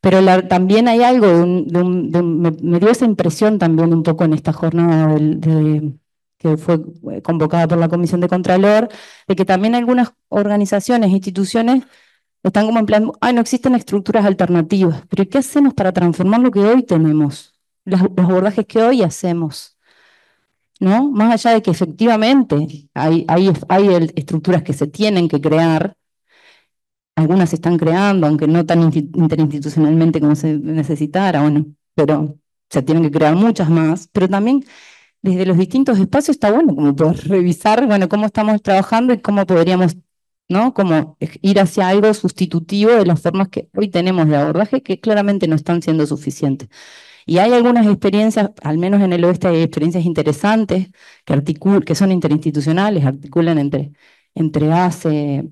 pero también hay algo, me, me, dio esa impresión también un poco en esta jornada de, que fue eh, convocada por la Comisión de Contralor, de que también algunas organizaciones, instituciones, están como en plan, no existen estructuras alternativas, pero ¿qué hacemos para transformar lo que hoy tenemos? los abordajes que hoy hacemos, ¿no? Más allá de que efectivamente hay, hay, hay estructuras que se tienen que crear, algunas se están creando, aunque no tan interinstitucionalmente como se necesitara, bueno, pero se tienen que crear muchas más, pero también desde los distintos espacios está bueno como poder revisar, bueno, cómo estamos trabajando y cómo podríamos, ¿no? Como ir hacia algo sustitutivo de las formas que hoy tenemos de abordaje que claramente no están siendo suficientes. Y hay algunas experiencias, al menos en el oeste hay experiencias interesantes que, que son interinstitucionales, articulan entre, entre ACE,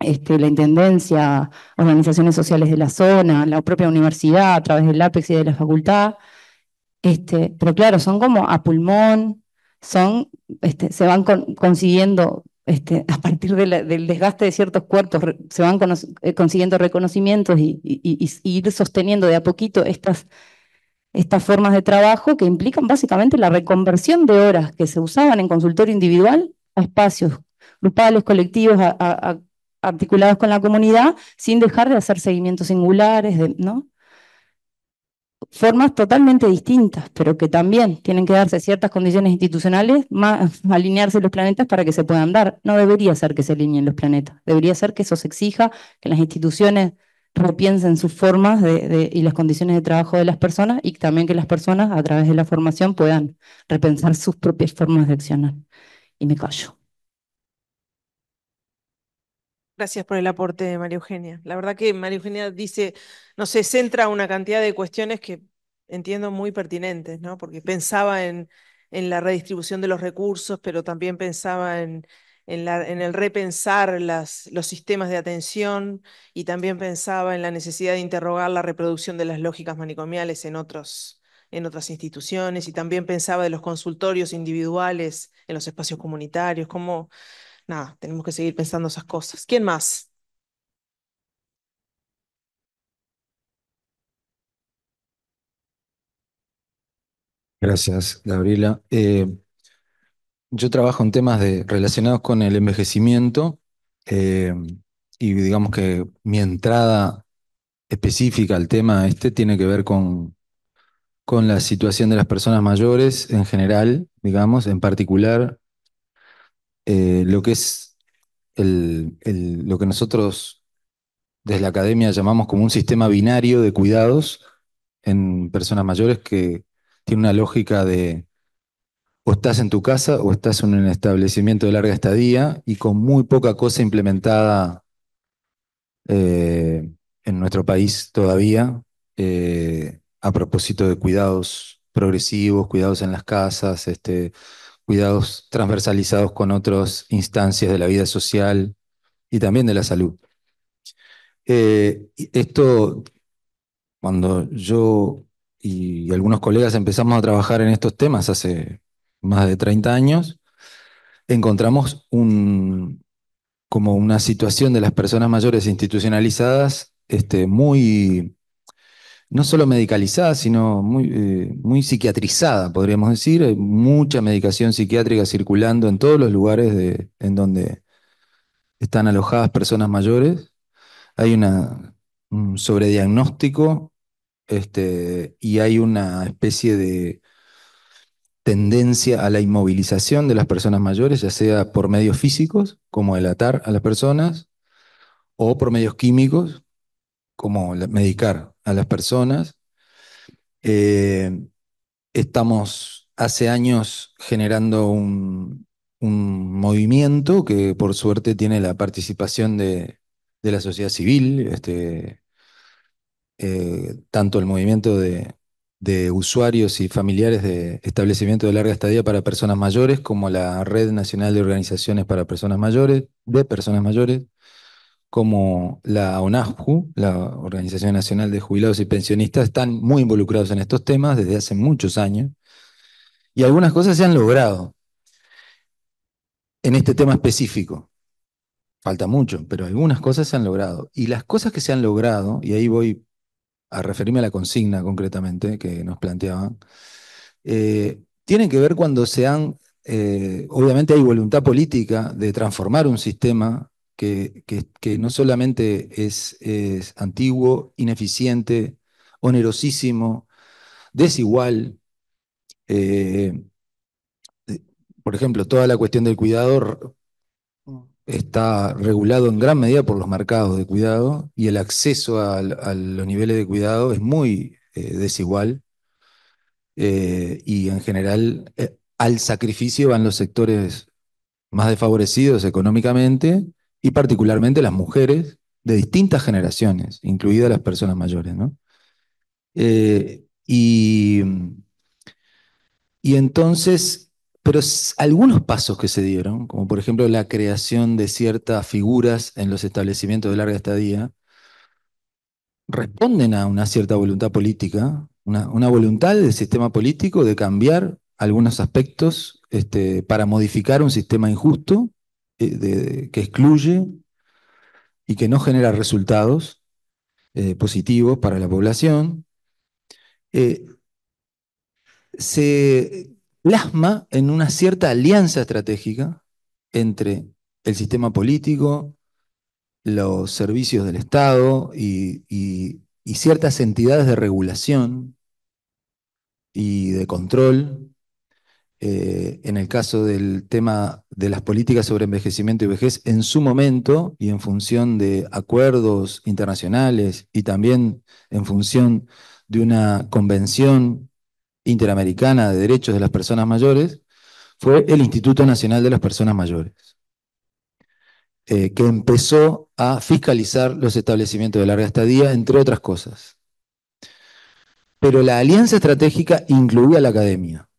este, la Intendencia, organizaciones sociales de la zona, la propia universidad a través del APEX y de la facultad, este, pero claro, son como a pulmón, son, este, se van consiguiendo, este, *laughs* a partir del desgaste de ciertos cuartos, se van eh, consiguiendo reconocimientos y, ir sosteniendo de a poquito estas, estas formas de trabajo que implican básicamente la reconversión de horas que se usaban en consultorio individual a espacios grupales, colectivos, articulados con la comunidad, sin dejar de hacer seguimientos singulares, ¿no? formas totalmente distintas, pero que también tienen que darse ciertas condiciones institucionales, más *laughs* alinearse los planetas para que se puedan dar. No debería ser que se alineen los planetas, debería ser que eso se exija, que las instituciones repiensen sus formas y las condiciones de trabajo de las personas y también que las personas a través de la formación puedan repensar sus propias formas de accionar. Y me callo. Gracias por el aporte, María Eugenia. La verdad que María Eugenia dice, no sé, centra una cantidad de cuestiones que entiendo muy pertinentes, ¿no? Porque pensaba en, en la redistribución de los recursos, pero también pensaba en, el repensar los sistemas de atención y también pensaba en la necesidad de interrogar la reproducción de las lógicas manicomiales en, otros, en otras instituciones y también pensaba de los consultorios individuales en los espacios comunitarios, como nada, tenemos que seguir pensando esas cosas. ¿Quién más? Gracias, Gabriela. Eh, yo trabajo en temas de, relacionados con el envejecimiento eh, y digamos que mi entrada específica al tema este tiene que ver con, con la situación de las personas mayores en general, digamos, en particular eh, lo que es lo que nosotros desde la academia llamamos como un sistema binario de cuidados en personas mayores que tiene una lógica de o estás en tu casa o estás en un establecimiento de larga estadía y con muy poca cosa implementada eh, en nuestro país todavía eh, a propósito de cuidados progresivos, cuidados en las casas, este, cuidados transversalizados con otras instancias de la vida social y también de la salud. Eh, esto, cuando yo y algunos colegas empezamos a trabajar en estos temas hace más de 30 años, encontramos como una situación de las personas mayores institucionalizadas este, muy no solo medicalizada, sino muy, eh, muy psiquiatrizada, podríamos decir. Hay mucha medicación psiquiátrica circulando en todos los lugares en donde están alojadas personas mayores. Hay un sobrediagnóstico este, y hay una especie de tendencia a la inmovilización de las personas mayores, ya sea por medios físicos, como el atar a las personas, o por medios químicos, como medicar a las personas. Eh, estamos hace años generando un, movimiento que por suerte tiene la participación de, la sociedad civil, este, eh, tanto el movimiento de, de usuarios y familiares de establecimiento de larga estadía para personas mayores, como la Red Nacional de Organizaciones para Personas Mayores, de Personas Mayores, como la ONAJU, la Organización Nacional de Jubilados y Pensionistas, están muy involucrados en estos temas desde hace muchos años y algunas cosas se han logrado en este tema específico. Falta mucho, pero algunas cosas se han logrado. Y las cosas que se han logrado, y ahí voy a referirme a la consigna concretamente que nos planteaban, eh, tienen que ver cuando se han, eh, obviamente hay voluntad política de transformar un sistema que, no solamente es, antiguo, ineficiente, onerosísimo, desigual. Eh, eh, por ejemplo, toda la cuestión del cuidado está regulado en gran medida por los mercados de cuidado y el acceso a, los niveles de cuidado es muy eh, desigual y en general al sacrificio van los sectores más desfavorecidos económicamente y particularmente las mujeres de distintas generaciones, incluidas las personas mayores. Eh, y, y entonces, pero algunos pasos que se dieron, como por ejemplo la creación de ciertas figuras en los establecimientos de larga estadía, responden a una cierta voluntad política, una, voluntad del sistema político de cambiar algunos aspectos este, para modificar un sistema injusto eh, que excluye y que no genera resultados eh, positivos para la población, eh, se plasma en una cierta alianza estratégica entre el sistema político, los servicios del Estado y, ciertas entidades de regulación y de control. en el caso del tema de las políticas sobre envejecimiento y vejez en su momento y en función de acuerdos internacionales y también en función de una convención interamericana de derechos de las personas mayores, fue el Instituto Nacional de las Personas Mayores, eh, que empezó a fiscalizar los establecimientos de larga estadía, entre otras cosas. Pero la alianza estratégica incluía a la academia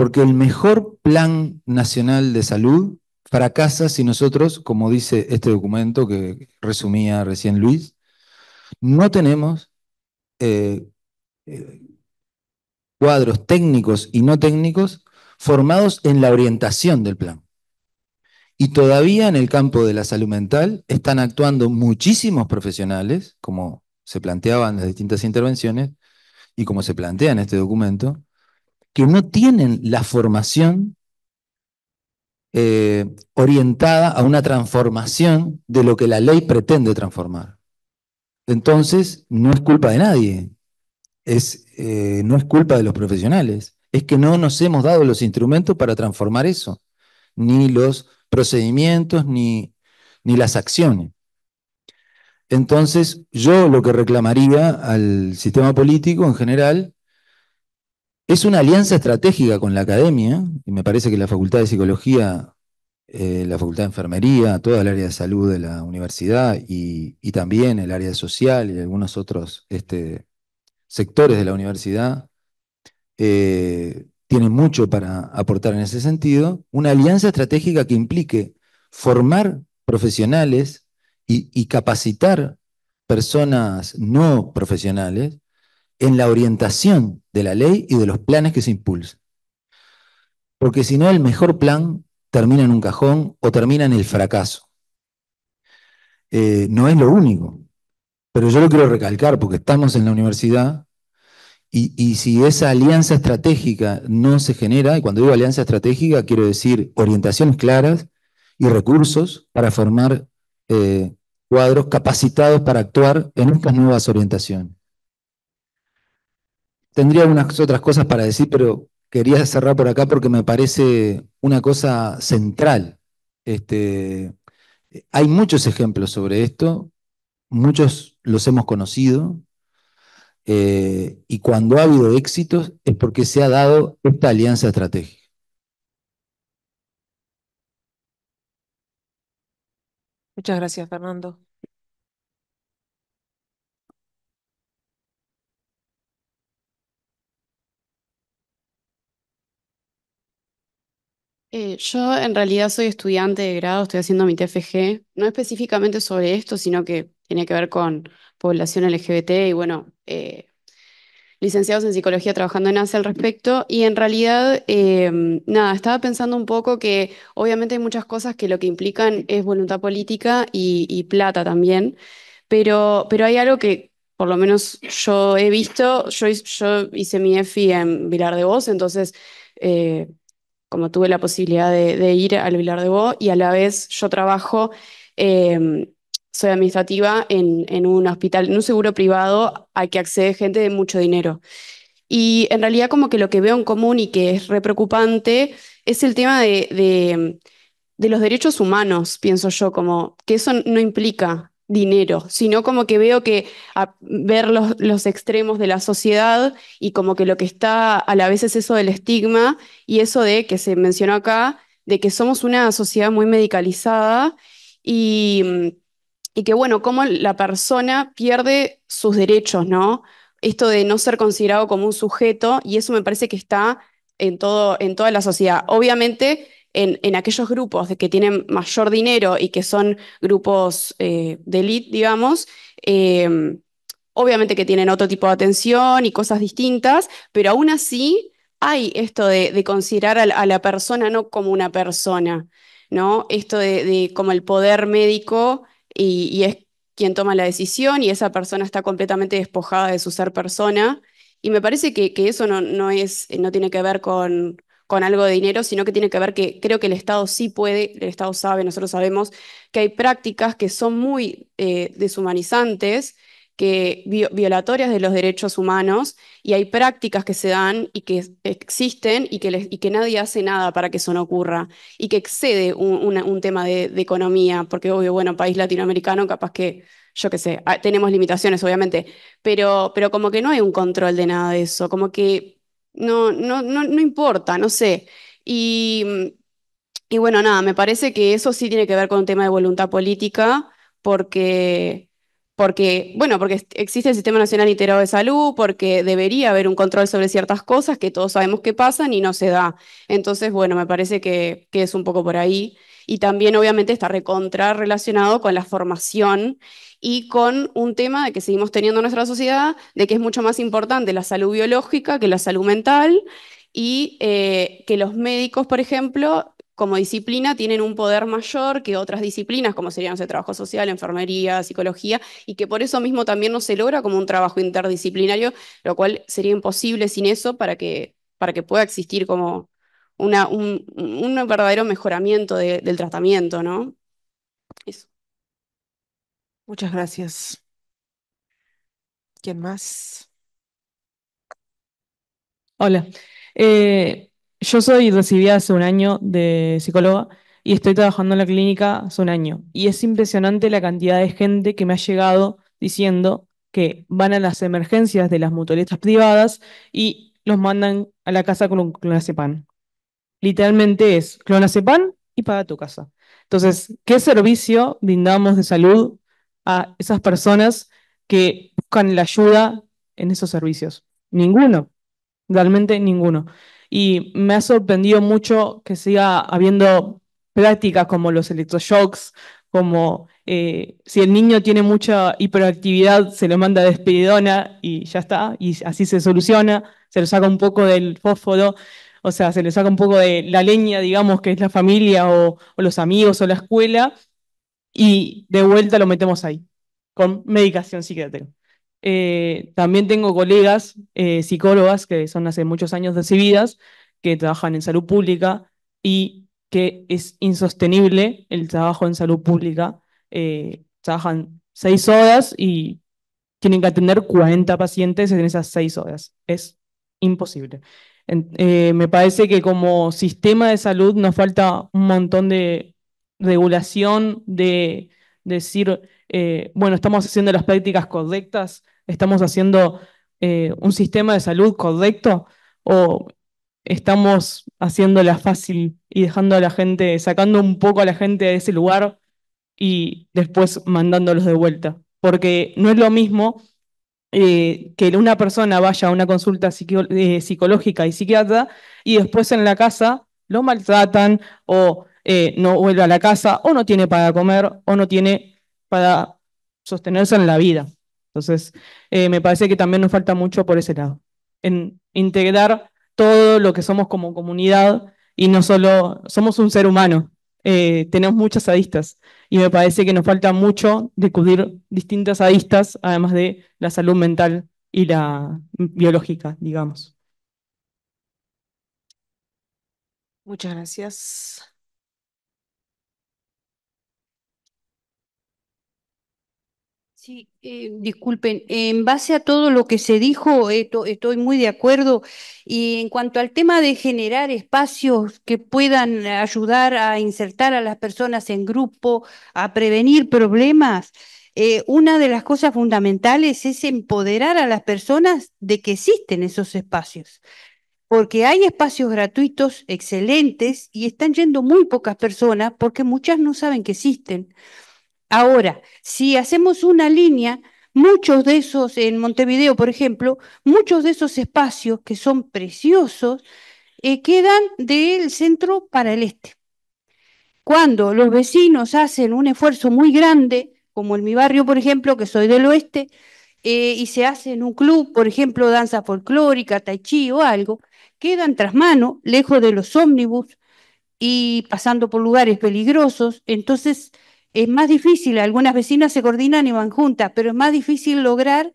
porque el mejor plan nacional de salud fracasa si nosotros, como dice este documento que resumía recién Luis, no tenemos eh, eh, cuadros técnicos y no técnicos formados en la orientación del plan. Y todavía en el campo de la salud mental están actuando muchísimos profesionales, como se planteaban las distintas intervenciones y como se plantea en este documento, que no tienen la formación eh, orientada a una transformación de lo que la ley pretende transformar. Entonces, no es culpa de nadie, es, eh, no es culpa de los profesionales, es que no nos hemos dado los instrumentos para transformar eso, ni los procedimientos, ni, ni las acciones. Entonces, yo lo que reclamaría al sistema político en general es una alianza estratégica con la academia, y me parece que la Facultad de Psicología, eh, la Facultad de Enfermería, toda el área de salud de la universidad y, también el área social y algunos otros este, sectores de la universidad eh, tienen mucho para aportar en ese sentido. Una alianza estratégica que implique formar profesionales y capacitar personas no profesionales en la orientación de la ley y de los planes que se impulsan. Porque si no, el mejor plan termina en un cajón o termina en el fracaso. Eh, no es lo único, pero yo lo quiero recalcar porque estamos en la universidad y, si esa alianza estratégica no se genera, y cuando digo alianza estratégica quiero decir orientaciones claras y recursos para formar eh, cuadros capacitados para actuar en estas nuevas orientaciones. Tendría unas otras cosas para decir, pero quería cerrar por acá porque me parece una cosa central. Este, hay muchos ejemplos sobre esto, muchos los hemos conocido, eh, y cuando ha habido éxitos es porque se ha dado esta alianza estratégica. Muchas gracias, Fernando. Eh, yo en realidad soy estudiante de grado, estoy haciendo mi TFG, no específicamente sobre esto, sino que tiene que ver con población LGBT y bueno, eh, licenciados en psicología trabajando en ASE al respecto. Y en realidad, em, nada, estaba pensando un poco que obviamente hay muchas cosas que lo que implican es voluntad política y, plata también, pero, pero hay algo que, por lo menos yo he visto, yo, yo hice mi EFI en Vilar de Voz, entonces... Eh, como tuve la posibilidad de, ir al Vilar de Bo y a la vez yo trabajo, em, soy administrativa en, un hospital, en un seguro privado al que accede gente de mucho dinero. Y en realidad como que lo que veo en común y que es re preocupante es el tema de, de los derechos humanos, pienso yo, como que eso no implica dinero, sino como que veo que ver los, extremos de la sociedad y como que lo que está a la vez es eso del estigma y eso de que se mencionó acá, de que somos una sociedad muy medicalizada y, mm, y que bueno, como la persona pierde sus derechos, ¿no? Esto de no ser considerado como un sujeto y eso me parece que está en, todo, en toda la sociedad. Obviamente en, aquellos grupos de que tienen mayor dinero y que son grupos eh, de elite, digamos, em, obviamente que tienen otro tipo de atención y cosas distintas, pero aún así hay esto de, considerar a, la persona no como una persona, ¿no? Esto de, como el poder médico y, es quien toma la decisión y esa persona está completamente despojada de su ser persona. Y me parece que, que eso no, no, es, no tiene que ver con, con algo de dinero, sino que tiene que ver que creo que el Estado sí puede, el Estado sabe, nosotros sabemos que hay prácticas que son muy eh, deshumanizantes, que violatorias de los derechos humanos y hay prácticas que se dan y que existen y que, y que nadie hace nada para que eso no ocurra y que excede un, tema de, economía, porque obvio, bueno, país latinoamericano capaz que, yo qué sé, ah, tenemos limitaciones obviamente, pero, pero como que no hay un control de nada de eso, como que no, no, no, no importa, no sé. Y, y bueno, nada, me parece que eso sí tiene que ver con un tema de voluntad política, porque porque, bueno, porque existe el Sistema Nacional Integrado de Salud, porque debería haber un control sobre ciertas cosas que todos sabemos que pasan y no se da. Entonces, bueno, me parece que, que es un poco por ahí. Y también, obviamente, está recontra relacionado con la formación y con un tema que seguimos teniendo en nuestra sociedad, de que es mucho más importante la salud biológica que la salud mental y eh, que los médicos, por ejemplo, como disciplina tienen un poder mayor que otras disciplinas, como serían el trabajo social, enfermería, psicología, y que por eso mismo también no se logra como un trabajo interdisciplinario, lo cual sería imposible sin eso para que, para que pueda existir como un, verdadero mejoramiento del tratamiento, ¿no? Muchas gracias. ¿Quién más? Hola. Eh, yo soy recibida hace un año de psicóloga y estoy trabajando en la clínica hace un año. Y es impresionante la cantidad de gente que me ha llegado diciendo que van a las emergencias de las mutualistas privadas y los mandan a la casa con un clonazepam. Literalmente es clonazepam y paga tu casa. Entonces, ¿qué servicio brindamos de salud esas personas que buscan la ayuda en esos servicios. Ninguno, realmente ninguno. Y me ha sorprendido mucho que siga habiendo prácticas como los electroshocks, como eh, si el niño tiene mucha hiperactividad, se lo manda a despedidona y ya está, y así se soluciona, se le saca un poco del fósforo, o sea, se le saca un poco de la leña, digamos, que es la familia o los amigos o la escuela, y de vuelta lo metemos ahí, con medicación psiquiátrica. Eh, también tengo colegas eh, psicólogas que son hace muchos años recibidas, que trabajan en salud pública y que es insostenible el trabajo en salud pública. Eh, trabajan seis horas y tienen que atender 40 pacientes en esas seis horas. Es imposible. me parece que como sistema de salud nos falta un montón de regulación de, decir, eh, bueno, estamos haciendo las prácticas correctas, estamos haciendo eh, un sistema de salud correcto o estamos haciéndola fácil y dejando a la gente, sacando un poco a la gente de ese lugar y después mandándolos de vuelta. Porque no es lo mismo eh, que una persona vaya a una consulta psicológica y psiquiatra y después en la casa lo maltratan o eh, no vuelve a la casa o no tiene para comer o no tiene para sostenerse en la vida. Entonces, eh, me parece que también nos falta mucho por ese lado, en integrar todo lo que somos como comunidad y no solo somos un ser humano, eh, tenemos muchas adistas y me parece que nos falta mucho descubrir distintas adistas, además de la salud mental y la biológica, digamos. Muchas gracias. Sí, eh, disculpen, en base a todo lo que se dijo, estoy muy de acuerdo. Y en cuanto al tema de generar espacios que puedan ayudar a insertar a las personas en grupo, a prevenir problemas, eh, una de las cosas fundamentales es empoderar a las personas de que existen esos espacios. Porque hay espacios gratuitos excelentes y están yendo muy pocas personas porque muchas no saben que existen. Ahora, si hacemos una línea, muchos de esos, en Montevideo, por ejemplo, muchos de esos espacios que son preciosos, eh, quedan del centro para el este. Cuando los vecinos hacen un esfuerzo muy grande, como en mi barrio, por ejemplo, que soy del oeste, eh, y se hacen un club, por ejemplo, danza folclórica, tai chi o algo, quedan tras mano, lejos de los ómnibus y pasando por lugares peligrosos. Entonces, es más difícil, algunas vecinas se coordinan y van juntas, pero es más difícil lograr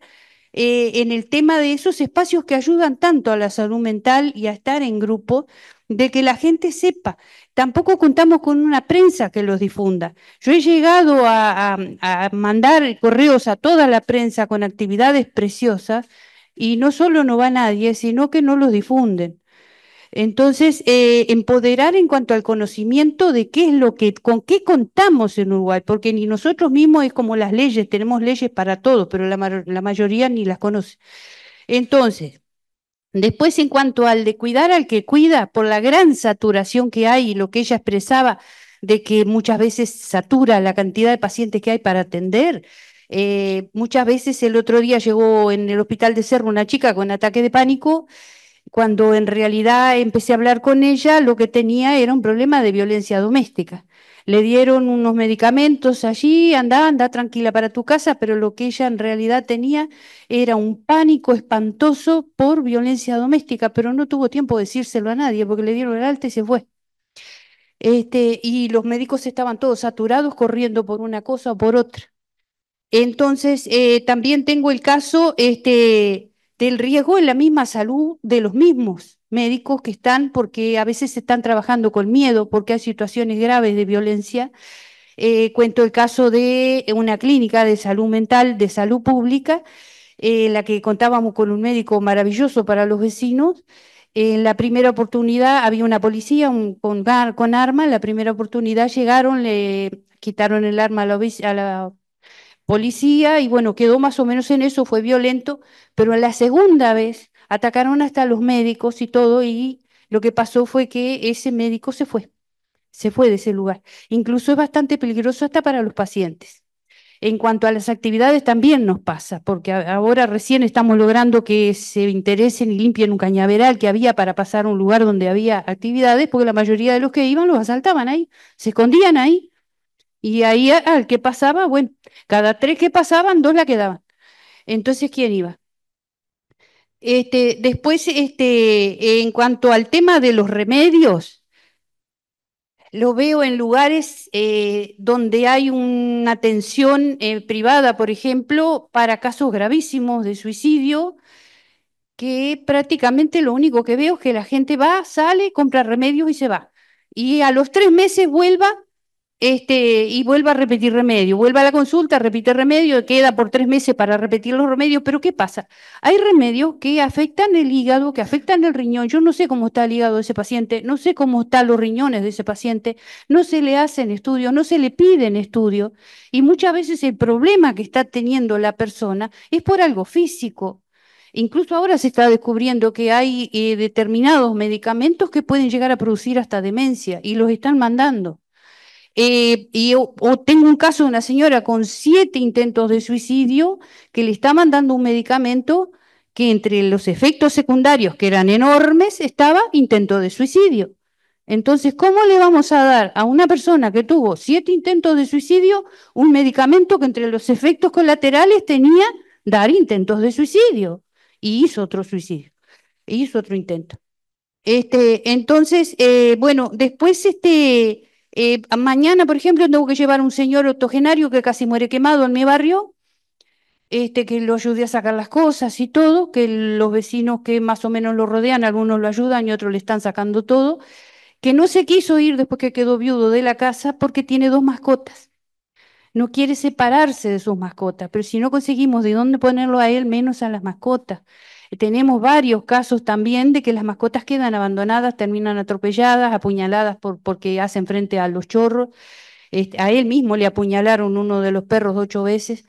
eh, en el tema de esos espacios que ayudan tanto a la salud mental y a estar en grupo, de que la gente sepa. Tampoco contamos con una prensa que los difunda. Yo he llegado a, a mandar correos a toda la prensa con actividades preciosas y no solo no va nadie, sino que no los difunden. Entonces, eh, empoderar en cuanto al conocimiento de qué es lo que, con qué contamos en Uruguay, porque ni nosotros mismos es como las leyes, tenemos leyes para todos, pero la, mayoría ni las conoce. Entonces, después en cuanto al de cuidar al que cuida, por la gran saturación que hay y lo que ella expresaba, de que muchas veces satura la cantidad de pacientes que hay para atender. Eh, muchas veces el otro día llegó en el hospital de Cerro una chica con ataque de pánico cuando en realidad empecé a hablar con ella, lo que tenía era un problema de violencia doméstica. Le dieron unos medicamentos allí, anda, anda tranquila para tu casa, pero lo que ella en realidad tenía era un pánico espantoso por violencia doméstica, pero no tuvo tiempo de decírselo a nadie porque le dieron el alta y se fue. Este, y los médicos estaban todos saturados corriendo por una cosa o por otra. Entonces, eh, también tengo el caso este, del riesgo en la misma salud de los mismos médicos que están, porque a veces están trabajando con miedo, porque hay situaciones graves de violencia. Eh, cuento el caso de una clínica de salud mental, de salud pública, eh, en la que contábamos con un médico maravilloso para los vecinos. En la primera oportunidad había una policía con, con arma, en la primera oportunidad llegaron, le quitaron el arma a la, a la policía y bueno, quedó más o menos en eso, fue violento, pero en la segunda vez atacaron hasta los médicos y todo y lo que pasó fue que ese médico se fue, se fue de ese lugar. Incluso es bastante peligroso hasta para los pacientes. En cuanto a las actividades también nos pasa, porque ahora recién estamos logrando que se interesen y limpien un cañaveral que había para pasar a un lugar donde había actividades, porque la mayoría de los que iban los asaltaban ahí, se escondían ahí. Y ahí al que pasaba, bueno, cada tres que pasaban, dos la quedaban. Entonces, ¿quién iba? Este, después, este, en cuanto al tema de los remedios, lo veo en lugares eh, donde hay una atención eh, privada, por ejemplo, para casos gravísimos de suicidio, que prácticamente lo único que veo es que la gente va, sale, compra remedios y se va. Y a los tres meses vuelva este, y vuelva a repetir remedio, vuelva a la consulta, repite remedio, queda por tres meses para repetir los remedios, pero ¿qué pasa? Hay remedios que afectan el hígado, que afectan el riñón, yo no sé cómo está el hígado de ese paciente, no sé cómo están los riñones de ese paciente, no se le hacen estudios, no se le piden estudios, y muchas veces el problema que está teniendo la persona es por algo físico, Incluso ahora se está descubriendo que hay eh, determinados medicamentos que pueden llegar a producir hasta demencia y los están mandando. Eh, y o, tengo un caso de una señora con siete intentos de suicidio que le está mandando un medicamento que entre los efectos secundarios, que eran enormes, estaba intento de suicidio. Entonces, ¿cómo le vamos a dar a una persona que tuvo siete intentos de suicidio un medicamento que entre los efectos colaterales tenía dar intentos de suicidio? Y hizo otro suicidio, hizo otro intento. Este, entonces, eh, bueno, después este, eh, mañana, por ejemplo, tengo que llevar a un señor octogenario que casi muere quemado en mi barrio, este, que lo ayude a sacar las cosas y todo, que los vecinos que más o menos lo rodean, algunos lo ayudan y otros le están sacando todo, que no se quiso ir después que quedó viudo de la casa porque tiene dos mascotas. No quiere separarse de sus mascotas, pero si no conseguimos de dónde ponerlo a él, menos a las mascotas. Tenemos varios casos también de que las mascotas quedan abandonadas, terminan atropelladas, apuñaladas por, porque hacen frente a los chorros. Este, a él mismo le apuñalaron uno de los perros ocho veces.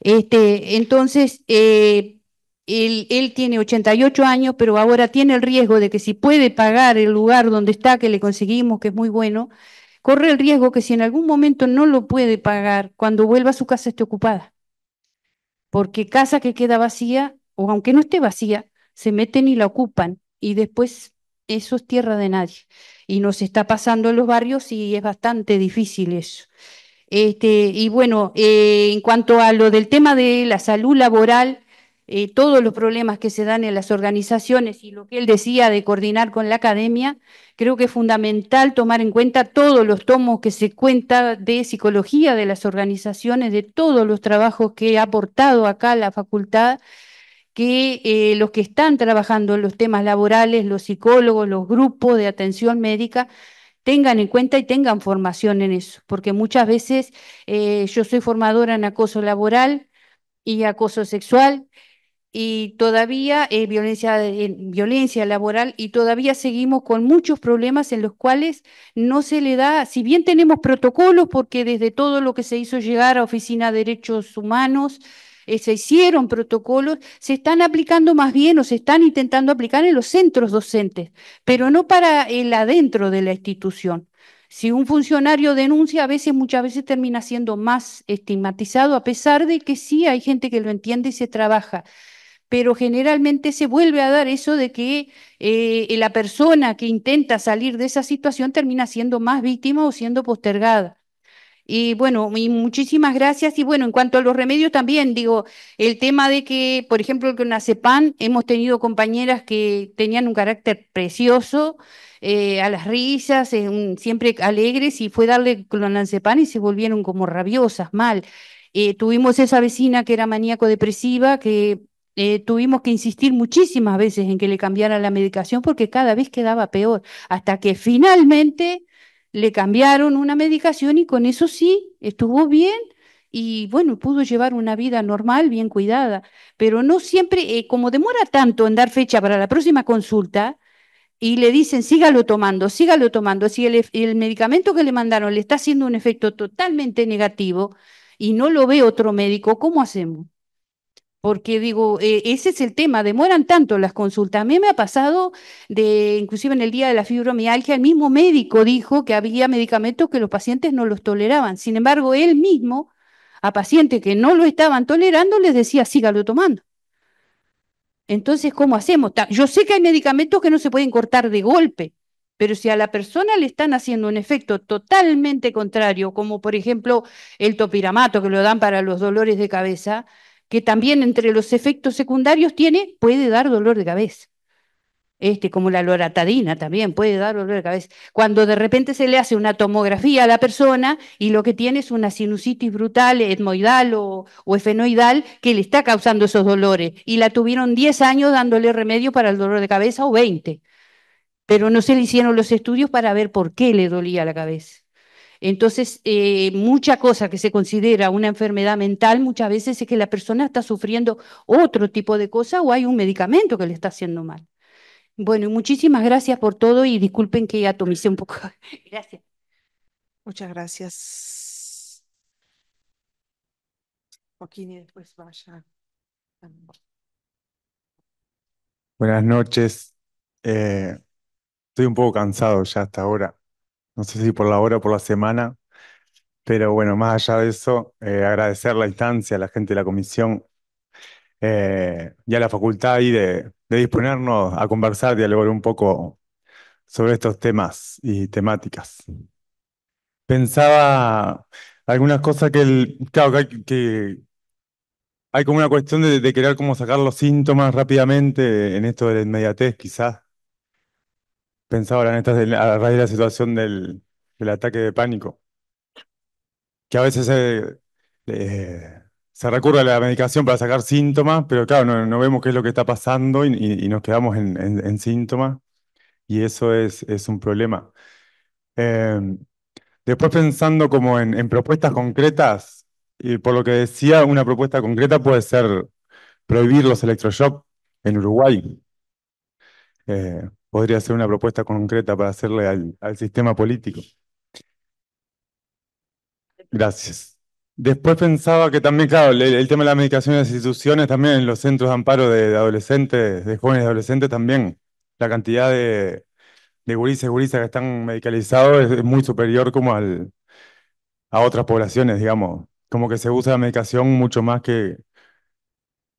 Este, entonces, eh, él, él, tiene 88 años, pero ahora tiene el riesgo de que si puede pagar el lugar donde está, que le conseguimos, que es muy bueno, corre el riesgo que si en algún momento no lo puede pagar, cuando vuelva a su casa esté ocupada. Porque casa que queda vacía o aunque no esté vacía, se meten y la ocupan y después eso es tierra de nadie. Y nos está pasando en los barrios y es bastante difícil eso. Este, y bueno, eh, en cuanto a lo del tema de la salud laboral, eh, todos los problemas que se dan en las organizaciones y lo que él decía de coordinar con la academia, creo que es fundamental tomar en cuenta todos los tomos que se cuenta de psicología de las organizaciones, de todos los trabajos que ha aportado acá la facultad que eh, los que están trabajando en los temas laborales, los psicólogos, los grupos de atención médica, tengan en cuenta y tengan formación en eso, porque muchas veces eh, yo soy formadora en acoso laboral y acoso sexual y todavía violencia, violencia laboral y todavía seguimos con muchos problemas en los cuales no se le da, si bien tenemos protocolos, porque desde todo lo que se hizo llegar a Oficina de Derechos Humanos, eh, se hicieron protocolos, se están aplicando más bien o se están intentando aplicar en los centros docentes, pero no para el adentro de la institución. Si un funcionario denuncia, a veces, muchas veces termina siendo más estigmatizado, a pesar de que sí hay gente que lo entiende y se trabaja pero generalmente se vuelve a dar eso de que eh, la persona que intenta salir de esa situación termina siendo más víctima o siendo postergada. Y bueno, muchísimas gracias. Y bueno, en cuanto a los remedios también, digo, el tema de que, por ejemplo, con la hemos tenido compañeras que tenían un carácter precioso, eh, a las risas, eh, siempre alegres, y fue darle clonazepam y se volvieron como rabiosas, mal. Eh, tuvimos esa vecina que era maníaco-depresiva, que tuvimos que insistir muchísimas veces en que le cambiara la medicación porque cada vez quedaba peor, hasta que finalmente le cambiaron una medicación y con eso sí, estuvo bien y bueno, pudo llevar una vida normal, bien cuidada, pero no siempre, eh, como demora tanto en dar fecha para la próxima consulta, y le dicen, sígalo tomando, sígalo tomando, si el, el medicamento que le mandaron le está haciendo un efecto totalmente negativo y no lo ve otro médico, ¿cómo hacemos? porque digo, eh, ese es el tema, demoran tanto las consultas. A mí me ha pasado, de, inclusive en el día de la fibromialgia, el mismo médico dijo que había medicamentos que los pacientes no los toleraban. Sin embargo, él mismo, a pacientes que no lo estaban tolerando, les decía, sígalo tomando. Entonces, ¿cómo hacemos? Yo sé que hay medicamentos que no se pueden cortar de golpe, pero si a la persona le están haciendo un efecto totalmente contrario, como por ejemplo el topiramato que lo dan para los dolores de cabeza, que también entre los efectos secundarios tiene, puede dar dolor de cabeza. Este, como la loratadina también puede dar dolor de cabeza. Cuando de repente se le hace una tomografía a la persona y lo que tiene es una sinusitis brutal, etmoidal o, o efenoidal, que le está causando esos dolores. Y la tuvieron 10 años dándole remedio para el dolor de cabeza o 20. Pero no se le hicieron los estudios para ver por qué le dolía la cabeza. Entonces, eh, mucha cosa que se considera una enfermedad mental muchas veces es que la persona está sufriendo otro tipo de cosa o hay un medicamento que le está haciendo mal. Bueno, muchísimas gracias por todo y disculpen que atomice un poco. *laughs* gracias. Muchas gracias. después vaya. Buenas noches. Eh, estoy un poco cansado ya hasta ahora no sé si por la hora o por la semana, pero bueno, más allá de eso, eh, agradecer la instancia, a la gente de la comisión eh, y a la facultad ahí de, disponernos a conversar, dialogar un poco sobre estos temas y temáticas. Pensaba algunas cosas que, el, que, hay, como una cuestión de, de, querer como sacar los síntomas rápidamente en esto de la inmediatez, quizás pensaba ahora en estas a raíz de la situación del, ataque de pánico, que a veces se, recurre a la medicación para sacar síntomas, pero claro, no, vemos qué es lo que está pasando y, nos quedamos en, síntomas y eso es, es un problema. Em, después pensando como en, propuestas concretas, y por lo que decía, una propuesta concreta puede ser prohibir los electroshock en Uruguay. Eh, podría ser una propuesta concreta para hacerle al, sistema político. Gracias. Después pensaba que también, claro, el, tema de la medicación en las instituciones, también en los centros de amparo de, adolescentes, de jóvenes y adolescentes también, la cantidad de, de y gurisas que están medicalizados es, muy superior como al, a otras poblaciones, digamos. Como que se usa la medicación mucho más que,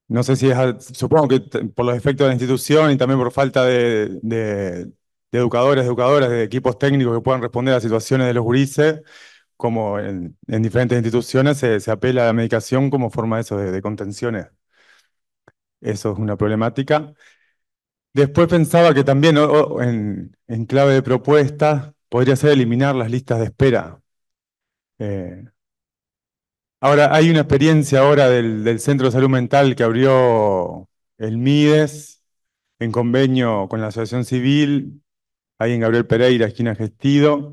no sé si es, supongo que por los efectos de la institución y también por falta de, educadores, educadoras, de equipos técnicos que puedan responder a situaciones de los gurises, como en, diferentes instituciones se, apela a la medicación como forma de eso, de, contenciones. Eso es una problemática. Después pensaba que también, en, clave de propuesta, podría ser eliminar las listas de espera. Eh, Ahora, hay una experiencia ahora del, Centro de Salud Mental que abrió el MIDES en convenio con la Asociación Civil, ahí en Gabriel Pereira, esquina Gestido,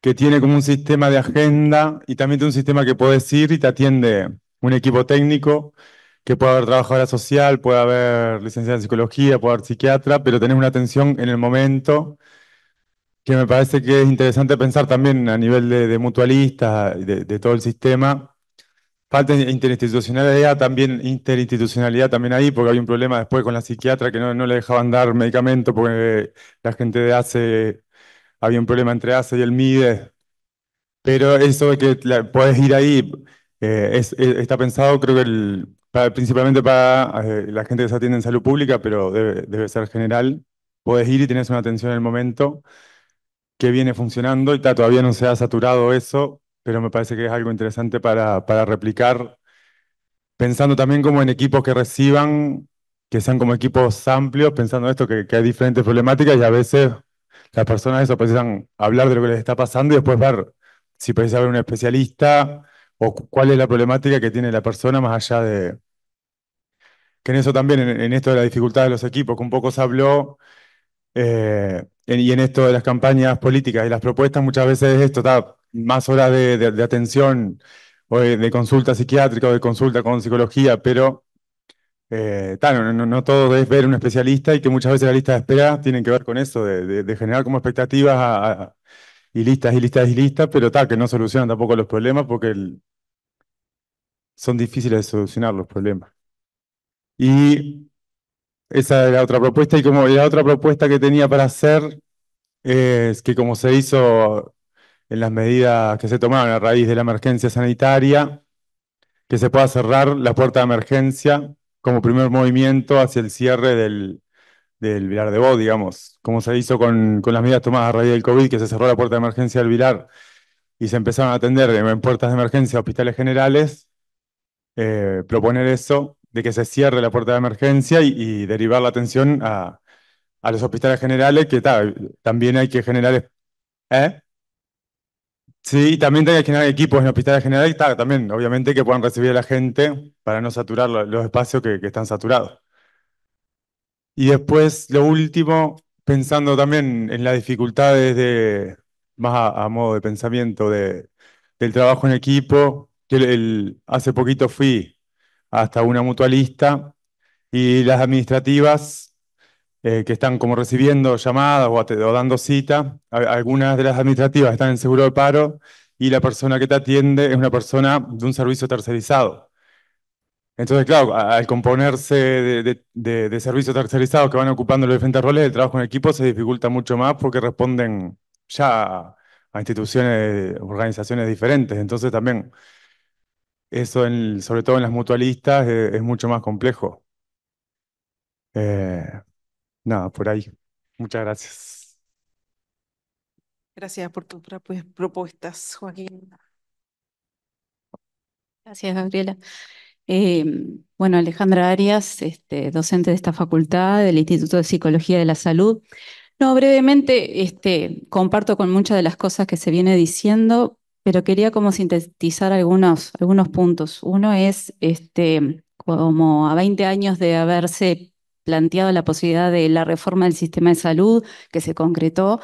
que tiene como un sistema de agenda y también tiene un sistema que puedes ir y te atiende un equipo técnico, que puede haber trabajadora social, puede haber licenciada en psicología, puede haber psiquiatra, pero tenés una atención en el momento que me parece que es interesante pensar también a nivel de, mutualistas, de todo el sistema, Falta interinstitucionalidad también, interinstitucionalidad también ahí, porque había un problema después con la psiquiatra que no, le dejaban dar medicamento porque la gente de ACE, había un problema entre ACE y el MIDE. Pero eso de que puedes ir ahí, eh, está pensado creo que principalmente para eh, la gente que se atiende en salud pública, pero debe, ser general. puedes ir y tienes una atención en el momento que viene funcionando y todavía no se ha saturado eso, pero me parece que es algo interesante para, para replicar, pensando también como en equipos que reciban, que sean como equipos amplios, pensando esto, que, hay diferentes problemáticas y a veces las personas eso precisan hablar de lo que les está pasando y después ver si precisa haber un especialista o cuál es la problemática que tiene la persona más allá de... Que en eso también, en, esto de la dificultad de los equipos, que un poco se habló, eh, y en esto de las campañas políticas y las propuestas, muchas veces es esto está más horas de, atención o de, consulta psiquiátrica o de consulta con psicología, pero eh, no, todo es ver un especialista y que muchas veces la lista de espera tienen que ver con eso, de, generar como expectativas y listas y listas y listas, pero tal, que no solucionan tampoco los problemas porque son difíciles de solucionar los problemas. Y esa era otra propuesta y como la otra propuesta que tenía para hacer es que como se hizo en las medidas que se tomaron a raíz de la emergencia sanitaria, que se pueda cerrar la puerta de emergencia como primer movimiento hacia el cierre del, del Vilar de voz digamos, como se hizo con, las medidas tomadas a raíz del COVID, que se cerró la puerta de emergencia del Vilar y se empezaron a atender en puertas de emergencia hospitales generales, eh, proponer eso, de que se cierre la puerta de emergencia y, derivar la atención a, los hospitales generales, que también hay que generar... ¿Eh? Sí, también hay que generar equipos en hospitales generales, también, obviamente, que puedan recibir a la gente para no saturar los espacios que, están saturados. Y después, lo último, pensando también en las dificultades de, más a, modo de pensamiento, del trabajo en equipo. que hace poquito fui hasta una mutualista y las administrativas eh, que están como recibiendo llamadas o, dando cita. algunas de las administrativas están en seguro de paro y la persona que te atiende es una persona de un servicio tercerizado. Entonces, claro, al componerse de, servicios tercerizados que van ocupando los diferentes roles, el trabajo en equipo se dificulta mucho más porque responden ya a instituciones, organizaciones diferentes. Entonces también eso, sobre todo en las mutualistas, eh, es mucho más complejo. Eh, Nada, por ahí. Muchas gracias. Gracias por tus propuestas, Joaquín. Gracias, Gabriela. Em, bueno, Alejandra Arias, este, docente de esta facultad, del Instituto de Psicología de la Salud. No, brevemente, este, comparto con muchas de las cosas que se viene diciendo, pero quería como sintetizar algunos, algunos puntos. Uno es este, como a 20 años de haberse planteado la posibilidad de la reforma del sistema de salud que se concretó.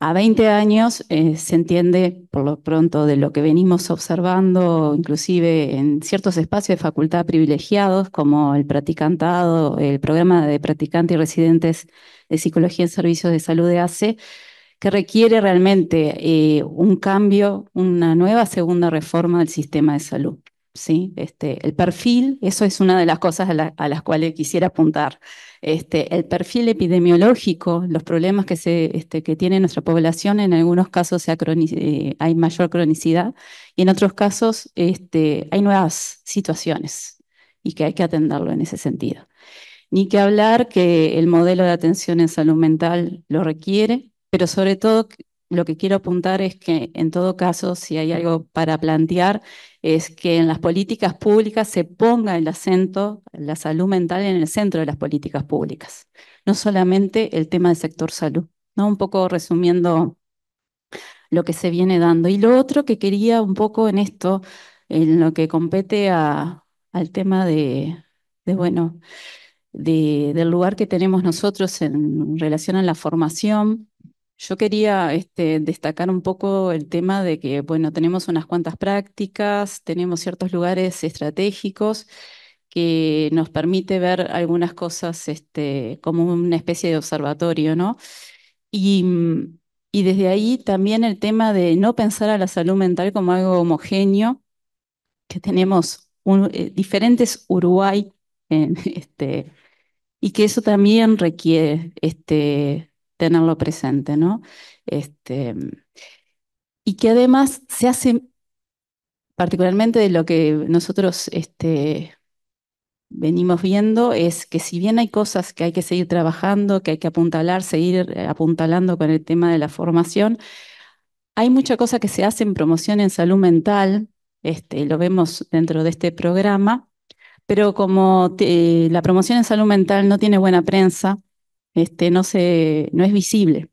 A 20 años eh, se entiende, por lo pronto, de lo que venimos observando, inclusive en ciertos espacios de facultad privilegiados, como el practicantado, el programa de practicantes y residentes de psicología en servicios de salud de ACE, que requiere realmente eh, un cambio, una nueva segunda reforma del sistema de salud. ¿sí? Este, el perfil, eso es una de las cosas a, las cuales quisiera apuntar. Este, el perfil epidemiológico, los problemas que, se, este, que tiene nuestra población, en algunos casos eh, hay mayor cronicidad y en otros casos este, hay nuevas situaciones y que hay que atenderlo en ese sentido. Ni que hablar que el modelo de atención en salud mental lo requiere, pero sobre todo lo que quiero apuntar es que, en todo caso, si hay algo para plantear, es que en las políticas públicas se ponga el acento, la salud mental en el centro de las políticas públicas, no solamente el tema del sector salud. ¿no? Un poco resumiendo lo que se viene dando. Y lo otro que quería un poco en esto, en lo que compete al tema de, bueno, del lugar que tenemos nosotros en relación a la formación, yo quería este, destacar un poco el tema de que, bueno, tenemos unas cuantas prácticas, tenemos ciertos lugares estratégicos que nos permite ver algunas cosas este, como una especie de observatorio, ¿no? Mm, y, desde ahí también el tema de no pensar a la salud mental como algo homogéneo, que tenemos eh, diferentes Uruguay *laughs* este, y que eso también requiere este, tenerlo presente, ¿no? Este, y que además se hace, particularmente de lo que nosotros este, venimos viendo, es que si bien hay cosas que hay que seguir trabajando, que hay que apuntalar, seguir eh, apuntalando con el tema de la formación, hay mucha cosa que se hace en promoción en salud mental, este, lo vemos dentro de este programa, pero como la promoción en salud mental no tiene buena prensa, este, no, se, no es visible.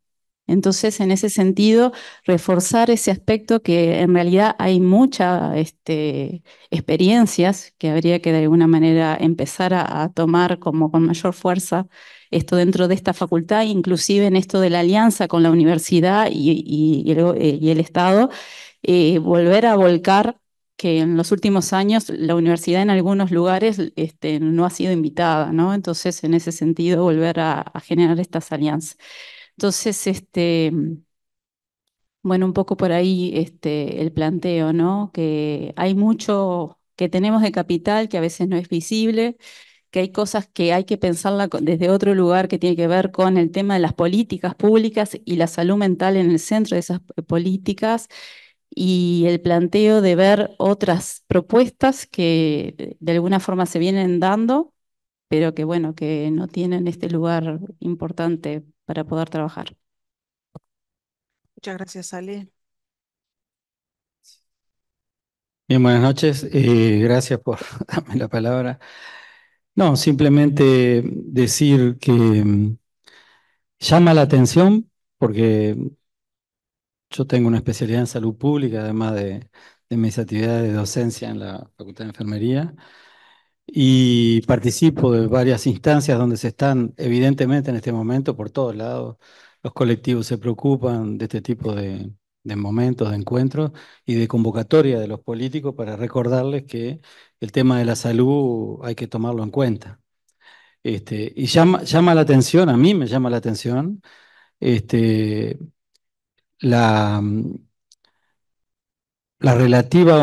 Entonces, en ese sentido, reforzar ese aspecto que en realidad hay muchas este, experiencias que habría que de alguna manera empezar a, tomar como con mayor fuerza esto dentro de esta facultad, inclusive en esto de la alianza con la universidad y, y, eh, el, Estado, eh, volver a volcar que en los últimos años la universidad en algunos lugares este, no ha sido invitada, ¿no? Entonces, en ese sentido, volver a, generar estas alianzas. Entonces, este, bueno, un poco por ahí este, el planteo, ¿no? Que hay mucho que tenemos de capital que a veces no es visible, que hay cosas que hay que pensarla desde otro lugar que tiene que ver con el tema de las políticas públicas y la salud mental en el centro de esas eh, políticas y el planteo de ver otras propuestas que de alguna forma se vienen dando, pero que bueno, que no tienen este lugar importante para poder trabajar. Muchas gracias, Ale. Bien, buenas noches. Eh, gracias por *laughs* darme la palabra. No, simplemente decir que mm, llama la atención porque yo tengo una especialidad en salud pública, además de, mis actividades de docencia en la Facultad de Enfermería, y participo de varias instancias donde se están, evidentemente en este momento, por todos lados, los colectivos se preocupan de este tipo de, momentos, de encuentros y de convocatoria de los políticos para recordarles que el tema de la salud hay que tomarlo en cuenta. Este, y llama, llama la atención, a mí me llama la atención, este, la, la relativa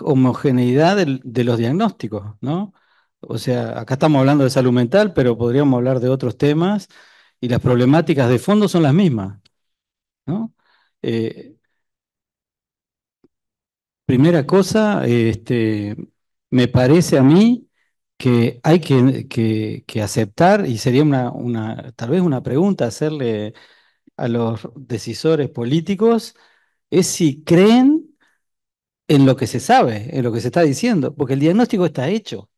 homogeneidad de, los diagnósticos, ¿no? O sea, acá estamos hablando de salud mental, pero podríamos hablar de otros temas y las problemáticas de fondo son las mismas, ¿no? Eh, primera cosa, este, me parece a mí que hay que, aceptar, y sería una, una, tal vez una pregunta hacerle a los decisores políticos es si creen en lo que se sabe, en lo que se está diciendo, porque el diagnóstico está hecho.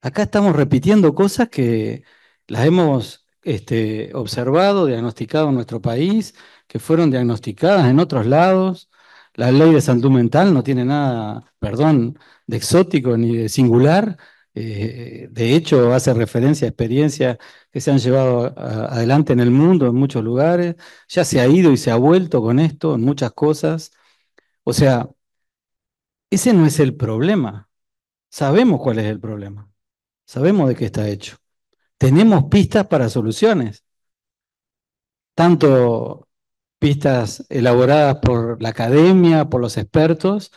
Acá estamos repitiendo cosas que las hemos este, observado, diagnosticado en nuestro país, que fueron diagnosticadas en otros lados. La ley de salud mental no tiene nada, perdón, de exótico ni de singular. Eh, de hecho, hace referencia a experiencias que se han llevado adelante en el mundo, en muchos lugares. Ya se ha ido y se ha vuelto con esto en muchas cosas. O sea, ese no es el problema. Sabemos cuál es el problema. Sabemos de qué está hecho. Tenemos pistas para soluciones. Tanto pistas elaboradas por la academia, por los expertos,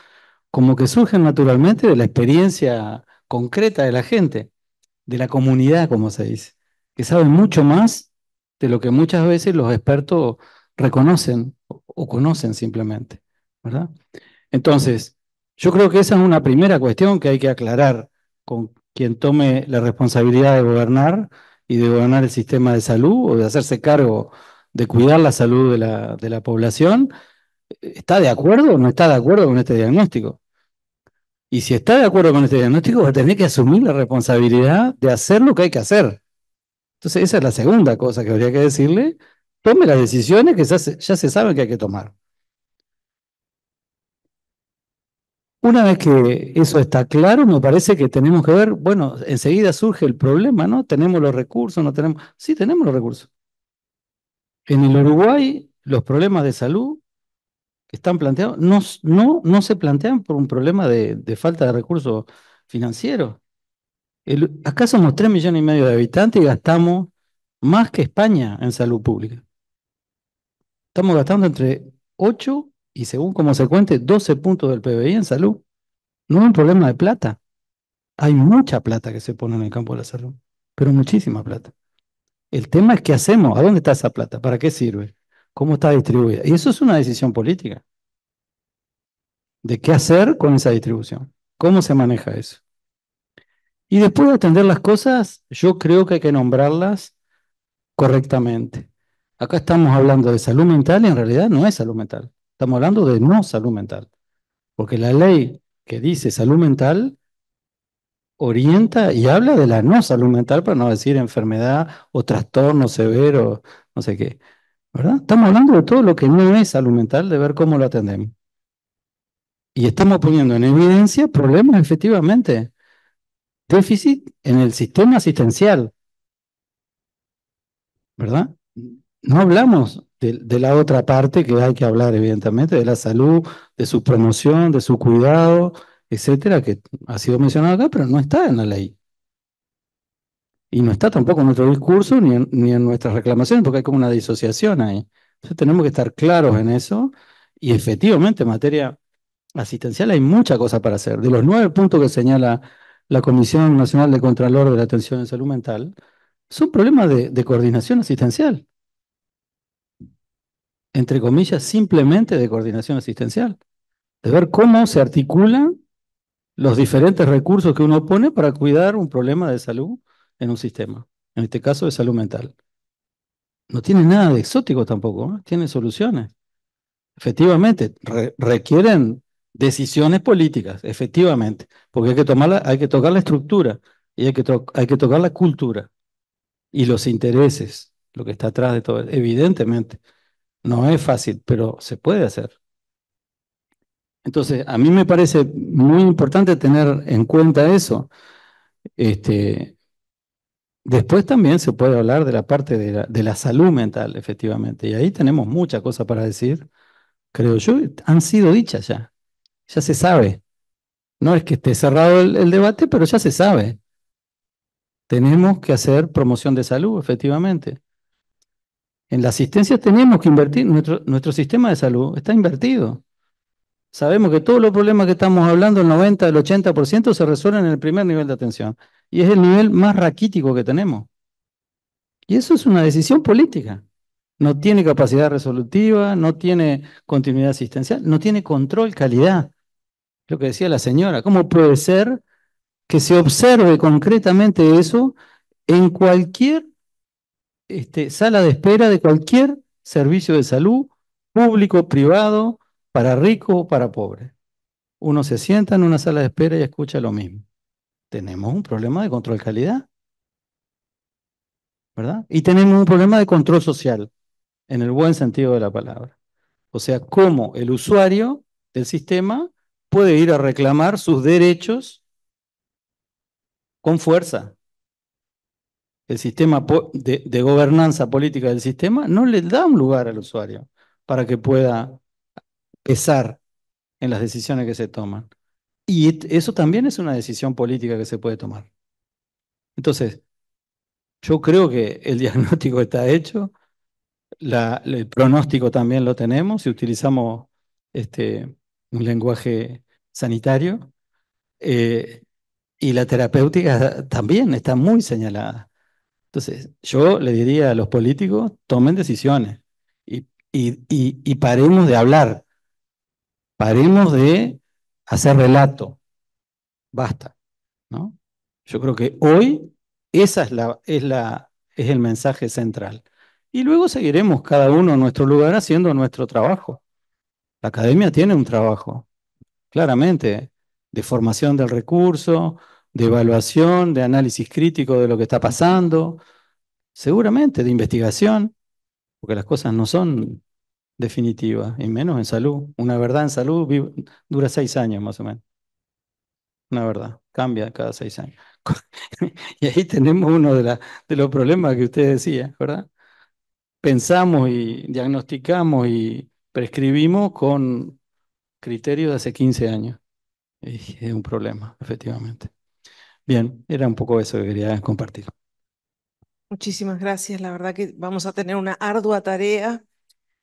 como que surgen naturalmente de la experiencia concreta de la gente, de la comunidad, como se dice, que saben mucho más de lo que muchas veces los expertos reconocen o conocen simplemente, ¿verdad? Entonces, yo creo que esa es una primera cuestión que hay que aclarar con quien tome la responsabilidad de gobernar y de gobernar el sistema de salud o de hacerse cargo de cuidar la salud de la, de la población, ¿está de acuerdo o no está de acuerdo con este diagnóstico? Y si está de acuerdo con este diagnóstico, va a tener que asumir la responsabilidad de hacer lo que hay que hacer. Entonces, esa es la segunda cosa que habría que decirle. Tome las decisiones que ya se, ya saben que hay que tomar. Una vez que eso está claro, me parece que tenemos que ver, bueno, enseguida surge el problema, ¿no? Tenemos los recursos, no tenemos... Sí, tenemos los recursos. En el Uruguay, los problemas de salud están planteados no, no, no se plantean por un problema de, falta de recursos financieros. El, acá somos 3 millones y medio de habitantes y gastamos más que España en salud pública. Estamos gastando entre 8 y, según como se cuente, 12 puntos del PBI en salud. No es un problema de plata. Hay mucha plata que se pone en el campo de la salud, pero muchísima plata. El tema es qué hacemos, a dónde está esa plata, para qué sirve cómo está distribuida. Y eso es una decisión política. De qué hacer con esa distribución. ¿Cómo se maneja eso? Y después de atender las cosas, yo creo que hay que nombrarlas correctamente. Acá estamos hablando de salud mental y en realidad no es salud mental. Estamos hablando de no salud mental. Porque la ley que dice salud mental orienta y habla de la no salud mental, para no decir enfermedad o trastorno severo, no sé qué. Estamos hablando de todo lo que no es salud mental, de ver cómo lo atendemos. Y estamos poniendo en evidencia problemas efectivamente. Déficit en el sistema asistencial. ¿Verdad? No hablamos de, la otra parte que hay que hablar, evidentemente, de la salud, de su promoción, de su cuidado, etcétera, que ha sido mencionado acá, pero no está en la ley. Y no está tampoco en nuestro discurso ni en, ni nuestras reclamaciones, porque hay como una disociación ahí. Entonces tenemos que estar claros en eso. Y efectivamente, en materia asistencial hay mucha cosa para hacer. De los nueve puntos que señala la Comisión Nacional de Contralor de la Atención en Salud Mental, son problemas de coordinación asistencial. Entre comillas, simplemente de coordinación asistencial. De ver cómo se articulan los diferentes recursos que uno pone para cuidar un problema de salud en un sistema, en este caso de salud mental. No tiene nada de exótico tampoco, ¿eh? tiene soluciones. Efectivamente, requieren decisiones políticas, efectivamente, porque hay que, tocar la estructura y hay que, hay que tocar la cultura y los intereses, lo que está atrás de todo. Evidentemente, no es fácil, pero se puede hacer. Entonces, a mí me parece muy importante tener en cuenta eso. Este, Después también se puede hablar de la parte de la, salud mental, efectivamente, y ahí tenemos muchas cosas para decir, creo yo, han sido dichas ya, ya se sabe. No es que esté cerrado el, debate, pero ya se sabe. Tenemos que hacer promoción de salud, efectivamente. En la asistencia tenemos que invertir, nuestro, nuestro sistema de salud está invertido. Sabemos que todos los problemas que estamos hablando, el 90, el 80% se resuelven en el primer nivel de atención y es el nivel más raquítico que tenemos. Y eso es una decisión política. No tiene capacidad resolutiva, no tiene continuidad asistencial, no tiene control, calidad. Lo que decía la señora, ¿cómo puede ser que se observe concretamente eso en cualquier este, sala de espera de cualquier servicio de salud, público, privado, para rico o para pobre? Uno se sienta en una sala de espera y escucha lo mismo tenemos un problema de control de calidad. ¿Verdad? Y tenemos un problema de control social, en el buen sentido de la palabra. O sea, cómo el usuario del sistema puede ir a reclamar sus derechos con fuerza. El sistema de, gobernanza política del sistema no le da un lugar al usuario para que pueda pesar en las decisiones que se toman. Y eso también es una decisión política que se puede tomar. Entonces, yo creo que el *laughs* diagnóstico está hecho, el pronóstico también lo tenemos, si utilizamos este, un lenguaje sanitario, eh, y la terapéutica también está muy señalada. Entonces, yo le diría a los políticos, tomen decisiones y, y paremos de hablar, paremos de hacer relato. Basta. ¿no? Yo creo que hoy esa es, la, es, la, es el mensaje central. Y luego seguiremos cada uno en nuestro lugar haciendo nuestro trabajo. La academia tiene un trabajo, claramente, de formación del recurso, de evaluación, de análisis crítico de lo que está pasando, seguramente de investigación, porque las cosas no son definitiva, y menos en salud. Una verdad en salud dura seis años más o menos. Una verdad, cambia cada seis años. *laughs* y ahí tenemos uno de, de los problemas que usted decía, ¿verdad? Pensamos y diagnosticamos y prescribimos con criterios de hace 15 años. Y es un problema, efectivamente. Bien, era un poco eso que quería compartir. Muchísimas gracias. La verdad que vamos a tener una ardua tarea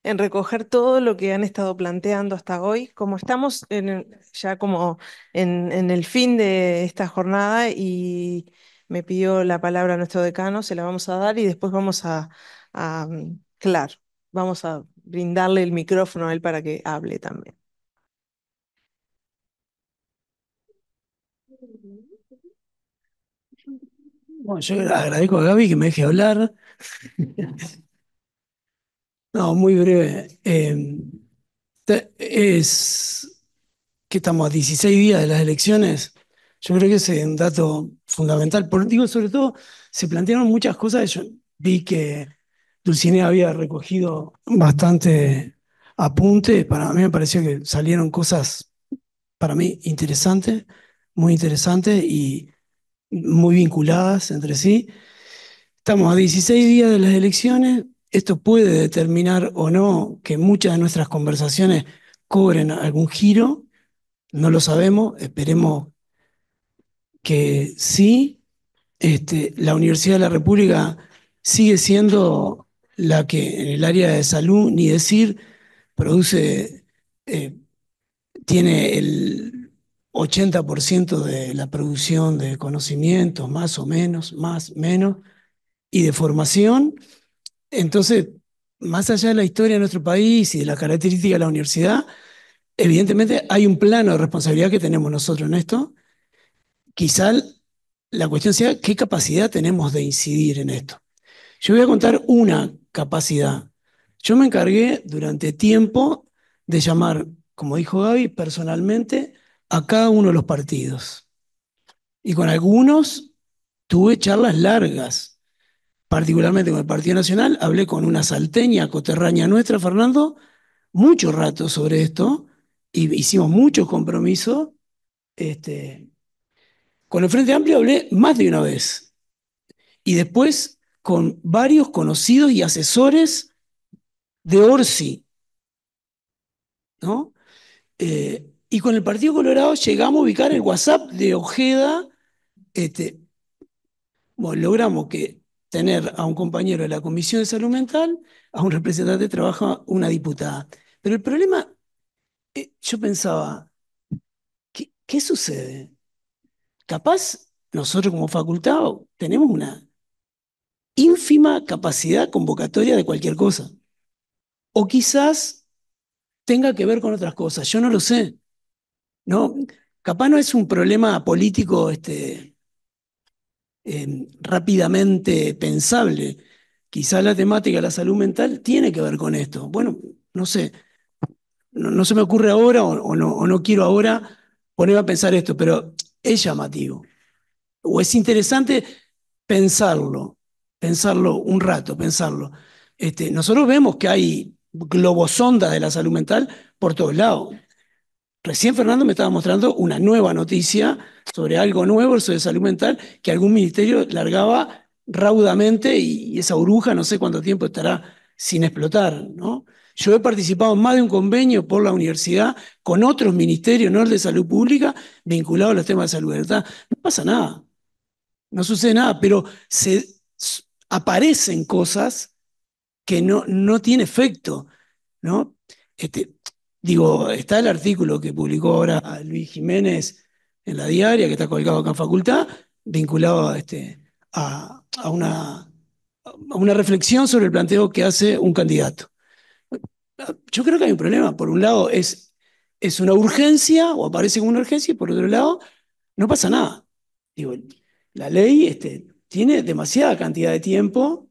en recoger todo lo que han estado planteando hasta hoy. Como estamos en, ya como en, el fin de esta jornada y me pidió la palabra nuestro decano, se la vamos a dar y después vamos a, a mm, claro, vamos a brindarle el micrófono a él para que hable también. Bueno, yo agradezco a Gaby que me deje hablar. *laughs* No, muy breve. Em, es que estamos a 16 días de las elecciones. Yo creo que es un dato fundamental. Por, digo, sobre todo, se plantearon muchas cosas. Yo vi que Dulcinea había recogido bastante apuntes. Para mí me pareció que salieron cosas, para mí, interesantes, muy interesantes y muy vinculadas entre sí. Estamos a 16 días de las elecciones esto puede determinar o no que muchas de nuestras conversaciones cobren algún giro, no lo sabemos, esperemos que sí. Este, la Universidad de la República sigue siendo la que en el área de salud, ni decir, produce, eh, tiene el 80% de la producción de conocimientos, más o menos, más, menos, y de formación, entonces, más allá de la historia de nuestro país y de la característica de la universidad, evidentemente hay un plano de responsabilidad que tenemos nosotros en esto. Quizá la cuestión sea qué capacidad tenemos de incidir en esto. Yo voy a contar una capacidad. Yo me encargué durante tiempo de llamar, como dijo Gaby, personalmente a cada uno de los partidos. Y con algunos tuve charlas largas, particularmente con el Partido Nacional, hablé con una salteña coterraña nuestra, Fernando, mucho rato sobre esto, y hicimos muchos compromisos. Este, con el Frente Amplio hablé más de una vez, y después con varios conocidos y asesores de Orsi, ¿no? Eh, y con el Partido Colorado llegamos a ubicar el WhatsApp de Ojeda, este, logramos que tener a un compañero de la Comisión de Salud Mental, a un representante de trabajo, una diputada. Pero el problema, eh, yo pensaba, ¿qué, sucede? Capaz nosotros como facultado tenemos una ínfima capacidad convocatoria de cualquier cosa. O quizás tenga que ver con otras cosas, yo no lo sé. ¿no? Capaz no es un problema político este, rápidamente pensable. Quizá la temática de la salud mental tiene que ver con esto. Bueno, no sé, no, se me ocurre ahora o, no, no, quiero ahora poner a pensar esto, pero es llamativo. O es interesante pensarlo, pensarlo un rato, pensarlo. Este, nosotros vemos que hay globosondas de la salud mental por todos lados. Recién Fernando me estaba mostrando una nueva noticia sobre algo nuevo sobre salud mental que algún ministerio largaba raudamente y esa burbuja no sé cuánto tiempo estará sin explotar, ¿no? Yo he participado en más de un convenio por la universidad con otros ministerios, no el de salud pública, vinculados a los temas de salud. ¿verdad? No pasa nada, no sucede nada, pero se aparecen cosas que no, no tienen efecto, ¿no? Este, Digo, está el artículo que publicó ahora Luis Jiménez en la diaria, que está colgado acá en facultad, vinculado a, este, a, una, una reflexión sobre el planteo que hace un candidato. Yo creo que hay un problema. Por un lado, es, es una urgencia o aparece como una urgencia, y por otro lado, no pasa nada. Digo, la ley este, tiene demasiada cantidad de tiempo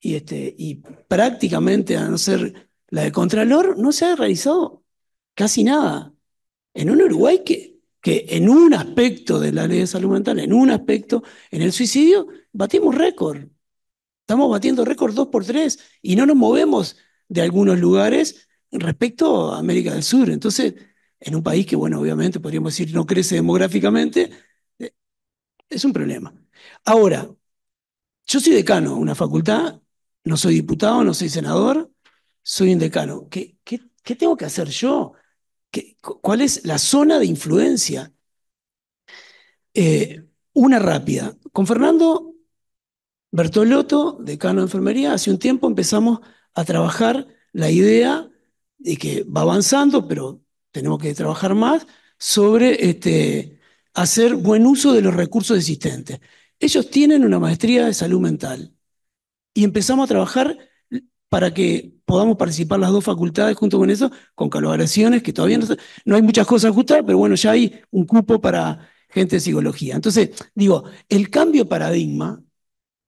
y, este, y prácticamente, a no ser la de Contralor, no se ha realizado Casi nada. En un Uruguay que, que en un aspecto de la ley de salud mental, en un aspecto, en el suicidio, batimos récord. Estamos batiendo récord dos por tres y no nos movemos de algunos lugares respecto a América del Sur. Entonces, en un país que, bueno, obviamente podríamos decir no crece demográficamente, eh, es un problema. Ahora, yo soy decano de una facultad, no soy diputado, no soy senador, soy un decano. qué tengo que hacer yo? ¿Cuál es la zona de influencia? Eh, una rápida. Con Fernando Bertolotto, decano de enfermería, hace un tiempo empezamos a trabajar la idea de que va avanzando, pero tenemos que trabajar más sobre este, hacer buen uso de los recursos existentes. Ellos tienen una maestría de salud mental y empezamos a trabajar para que podamos participar las dos facultades junto con eso, con colaboraciones, que todavía no, hay muchas cosas ajustadas pero bueno, ya hay un cupo para gente de psicología. Entonces, digo, el cambio de paradigma,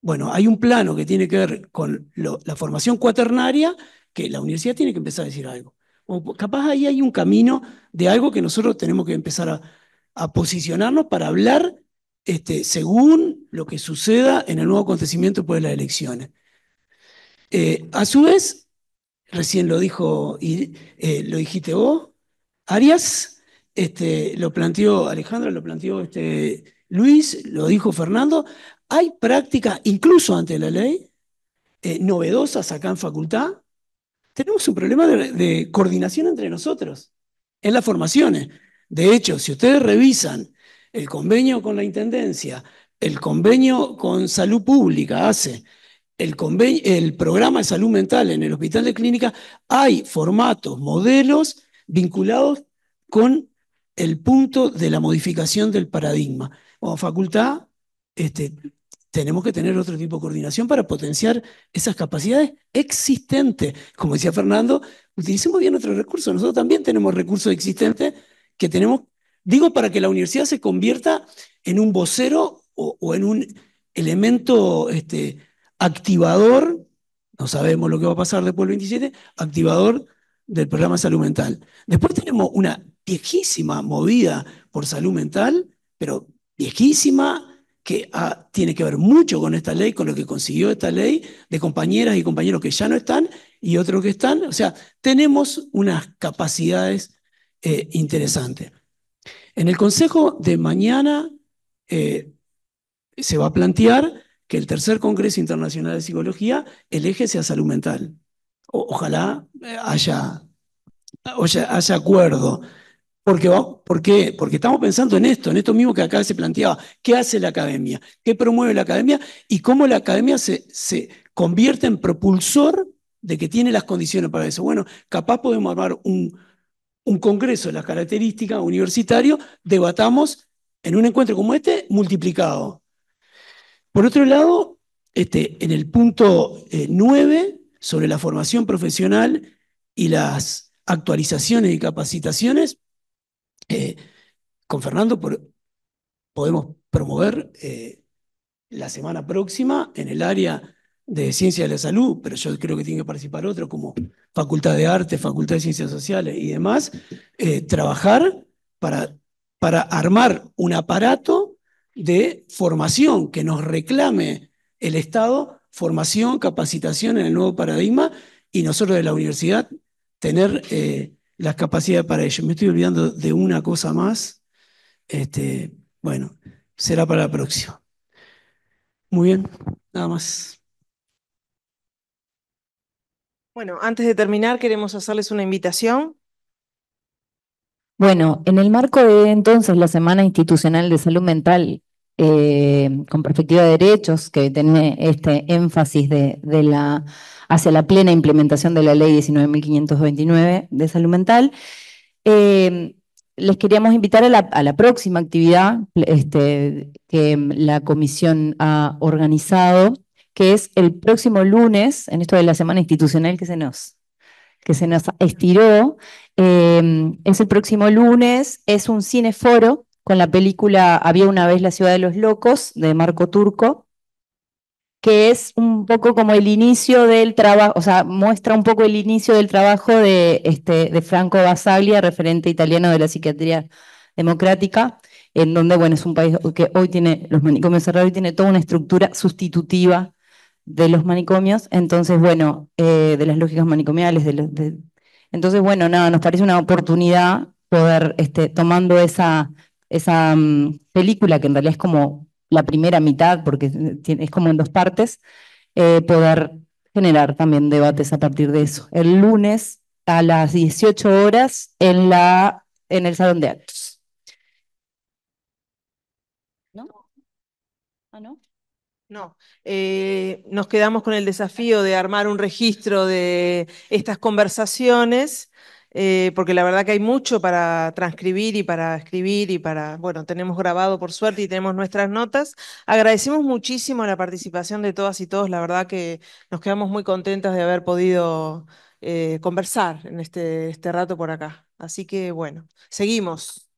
bueno, hay un plano que tiene que ver con la formación cuaternaria, que la universidad tiene que empezar a decir algo. capaz ahí hay un camino de algo que nosotros tenemos que empezar a, posicionarnos para hablar este, según lo que suceda en el nuevo acontecimiento después de las elecciones. Eh, a su vez, recién lo dijo y eh, lo dijiste vos, Arias, este, lo planteó Alejandro, lo planteó este, Luis, lo dijo Fernando, hay prácticas, incluso ante la ley, eh, novedosas acá en facultad, tenemos un problema de, coordinación entre nosotros en las formaciones. De hecho, si ustedes revisan el convenio con la Intendencia, el convenio con Salud Pública hace el, el programa de salud mental en el hospital de clínica, hay formatos, modelos vinculados con el punto de la modificación del paradigma. Como facultad, este, tenemos que tener otro tipo de coordinación para potenciar esas capacidades existentes. Como decía Fernando, utilicemos bien nuestros recursos. Nosotros también tenemos recursos existentes que tenemos, digo, para que la universidad se convierta en un vocero o, en un elemento este, activador, no sabemos lo que va a pasar después del 27, activador del programa salud mental. Después tenemos una viejísima movida por salud mental, pero viejísima, que ah, tiene que ver mucho con esta ley, con lo que consiguió esta ley, de compañeras y compañeros que ya no están y otros que están. O sea, tenemos unas capacidades eh, interesantes. En el consejo de mañana eh, se va a plantear que el tercer Congreso Internacional de Psicología, el eje sea salud mental. ojalá eh, haya, acuerdo. Porque, ¿Por qué? Porque estamos pensando en esto, en esto mismo que acá se planteaba. ¿Qué hace la academia? ¿Qué promueve la academia? Y cómo la academia se, se convierte en propulsor de que tiene las condiciones para eso. Bueno, capaz podemos armar un, un congreso de las características universitario, debatamos en un encuentro como este multiplicado. Por otro lado, este, en el punto 9, eh, sobre la formación profesional y las actualizaciones y capacitaciones, eh, con Fernando podemos promover eh, la semana próxima en el área de ciencia de la salud, pero yo creo que tiene que participar otro como Facultad de Arte, Facultad de Ciencias Sociales y demás, trabajar para, para armar un aparato de formación, que nos reclame el Estado formación, capacitación en el nuevo paradigma y nosotros de la universidad tener eh, las capacidades para ello. Me estoy olvidando de una cosa más. Este, bueno, será para la próxima. Muy bien, nada más. Bueno, antes de terminar, queremos hacerles una invitación bueno, en el marco de entonces la Semana Institucional de Salud Mental, eh, con perspectiva de derechos, que tiene este énfasis de, la, hacia la plena implementación de la ley 19.529 de salud mental, eh, les queríamos invitar a la, próxima actividad este, que la comisión ha organizado, que es el próximo lunes, en esto de la semana institucional que se nos, que se nos estiró, Em, es el próximo lunes, es un cineforo con la película Había una vez la ciudad de los locos de Marco Turco, que es un poco como el inicio del trabajo, o sea, muestra un poco el inicio del trabajo este, de, Franco Basaglia, referente italiano de la psiquiatría democrática, en donde, bueno, es un país que hoy tiene los manicomios cerrados y tiene toda una estructura sustitutiva de los manicomios, entonces, bueno, eh, de las lógicas manicomiales, de, los. de, entonces, bueno, nada, nos parece una oportunidad poder, este, tomando esa, esa mm, película, que en realidad es como la primera mitad, porque es como en dos partes, eh, poder generar también debates a partir de eso. El lunes a las 18 horas en, la, en el Salón de Actos. ¿No? ¿Ah, no? No. Eh, nos quedamos con el desafío de armar un registro de estas conversaciones, eh, porque la verdad que hay mucho para transcribir y para escribir y para, bueno, tenemos grabado por suerte y tenemos nuestras notas. Agradecemos muchísimo la participación de todas y todos, la verdad que nos quedamos muy contentas de haber podido eh, conversar en este, este rato por acá. Así que bueno, seguimos.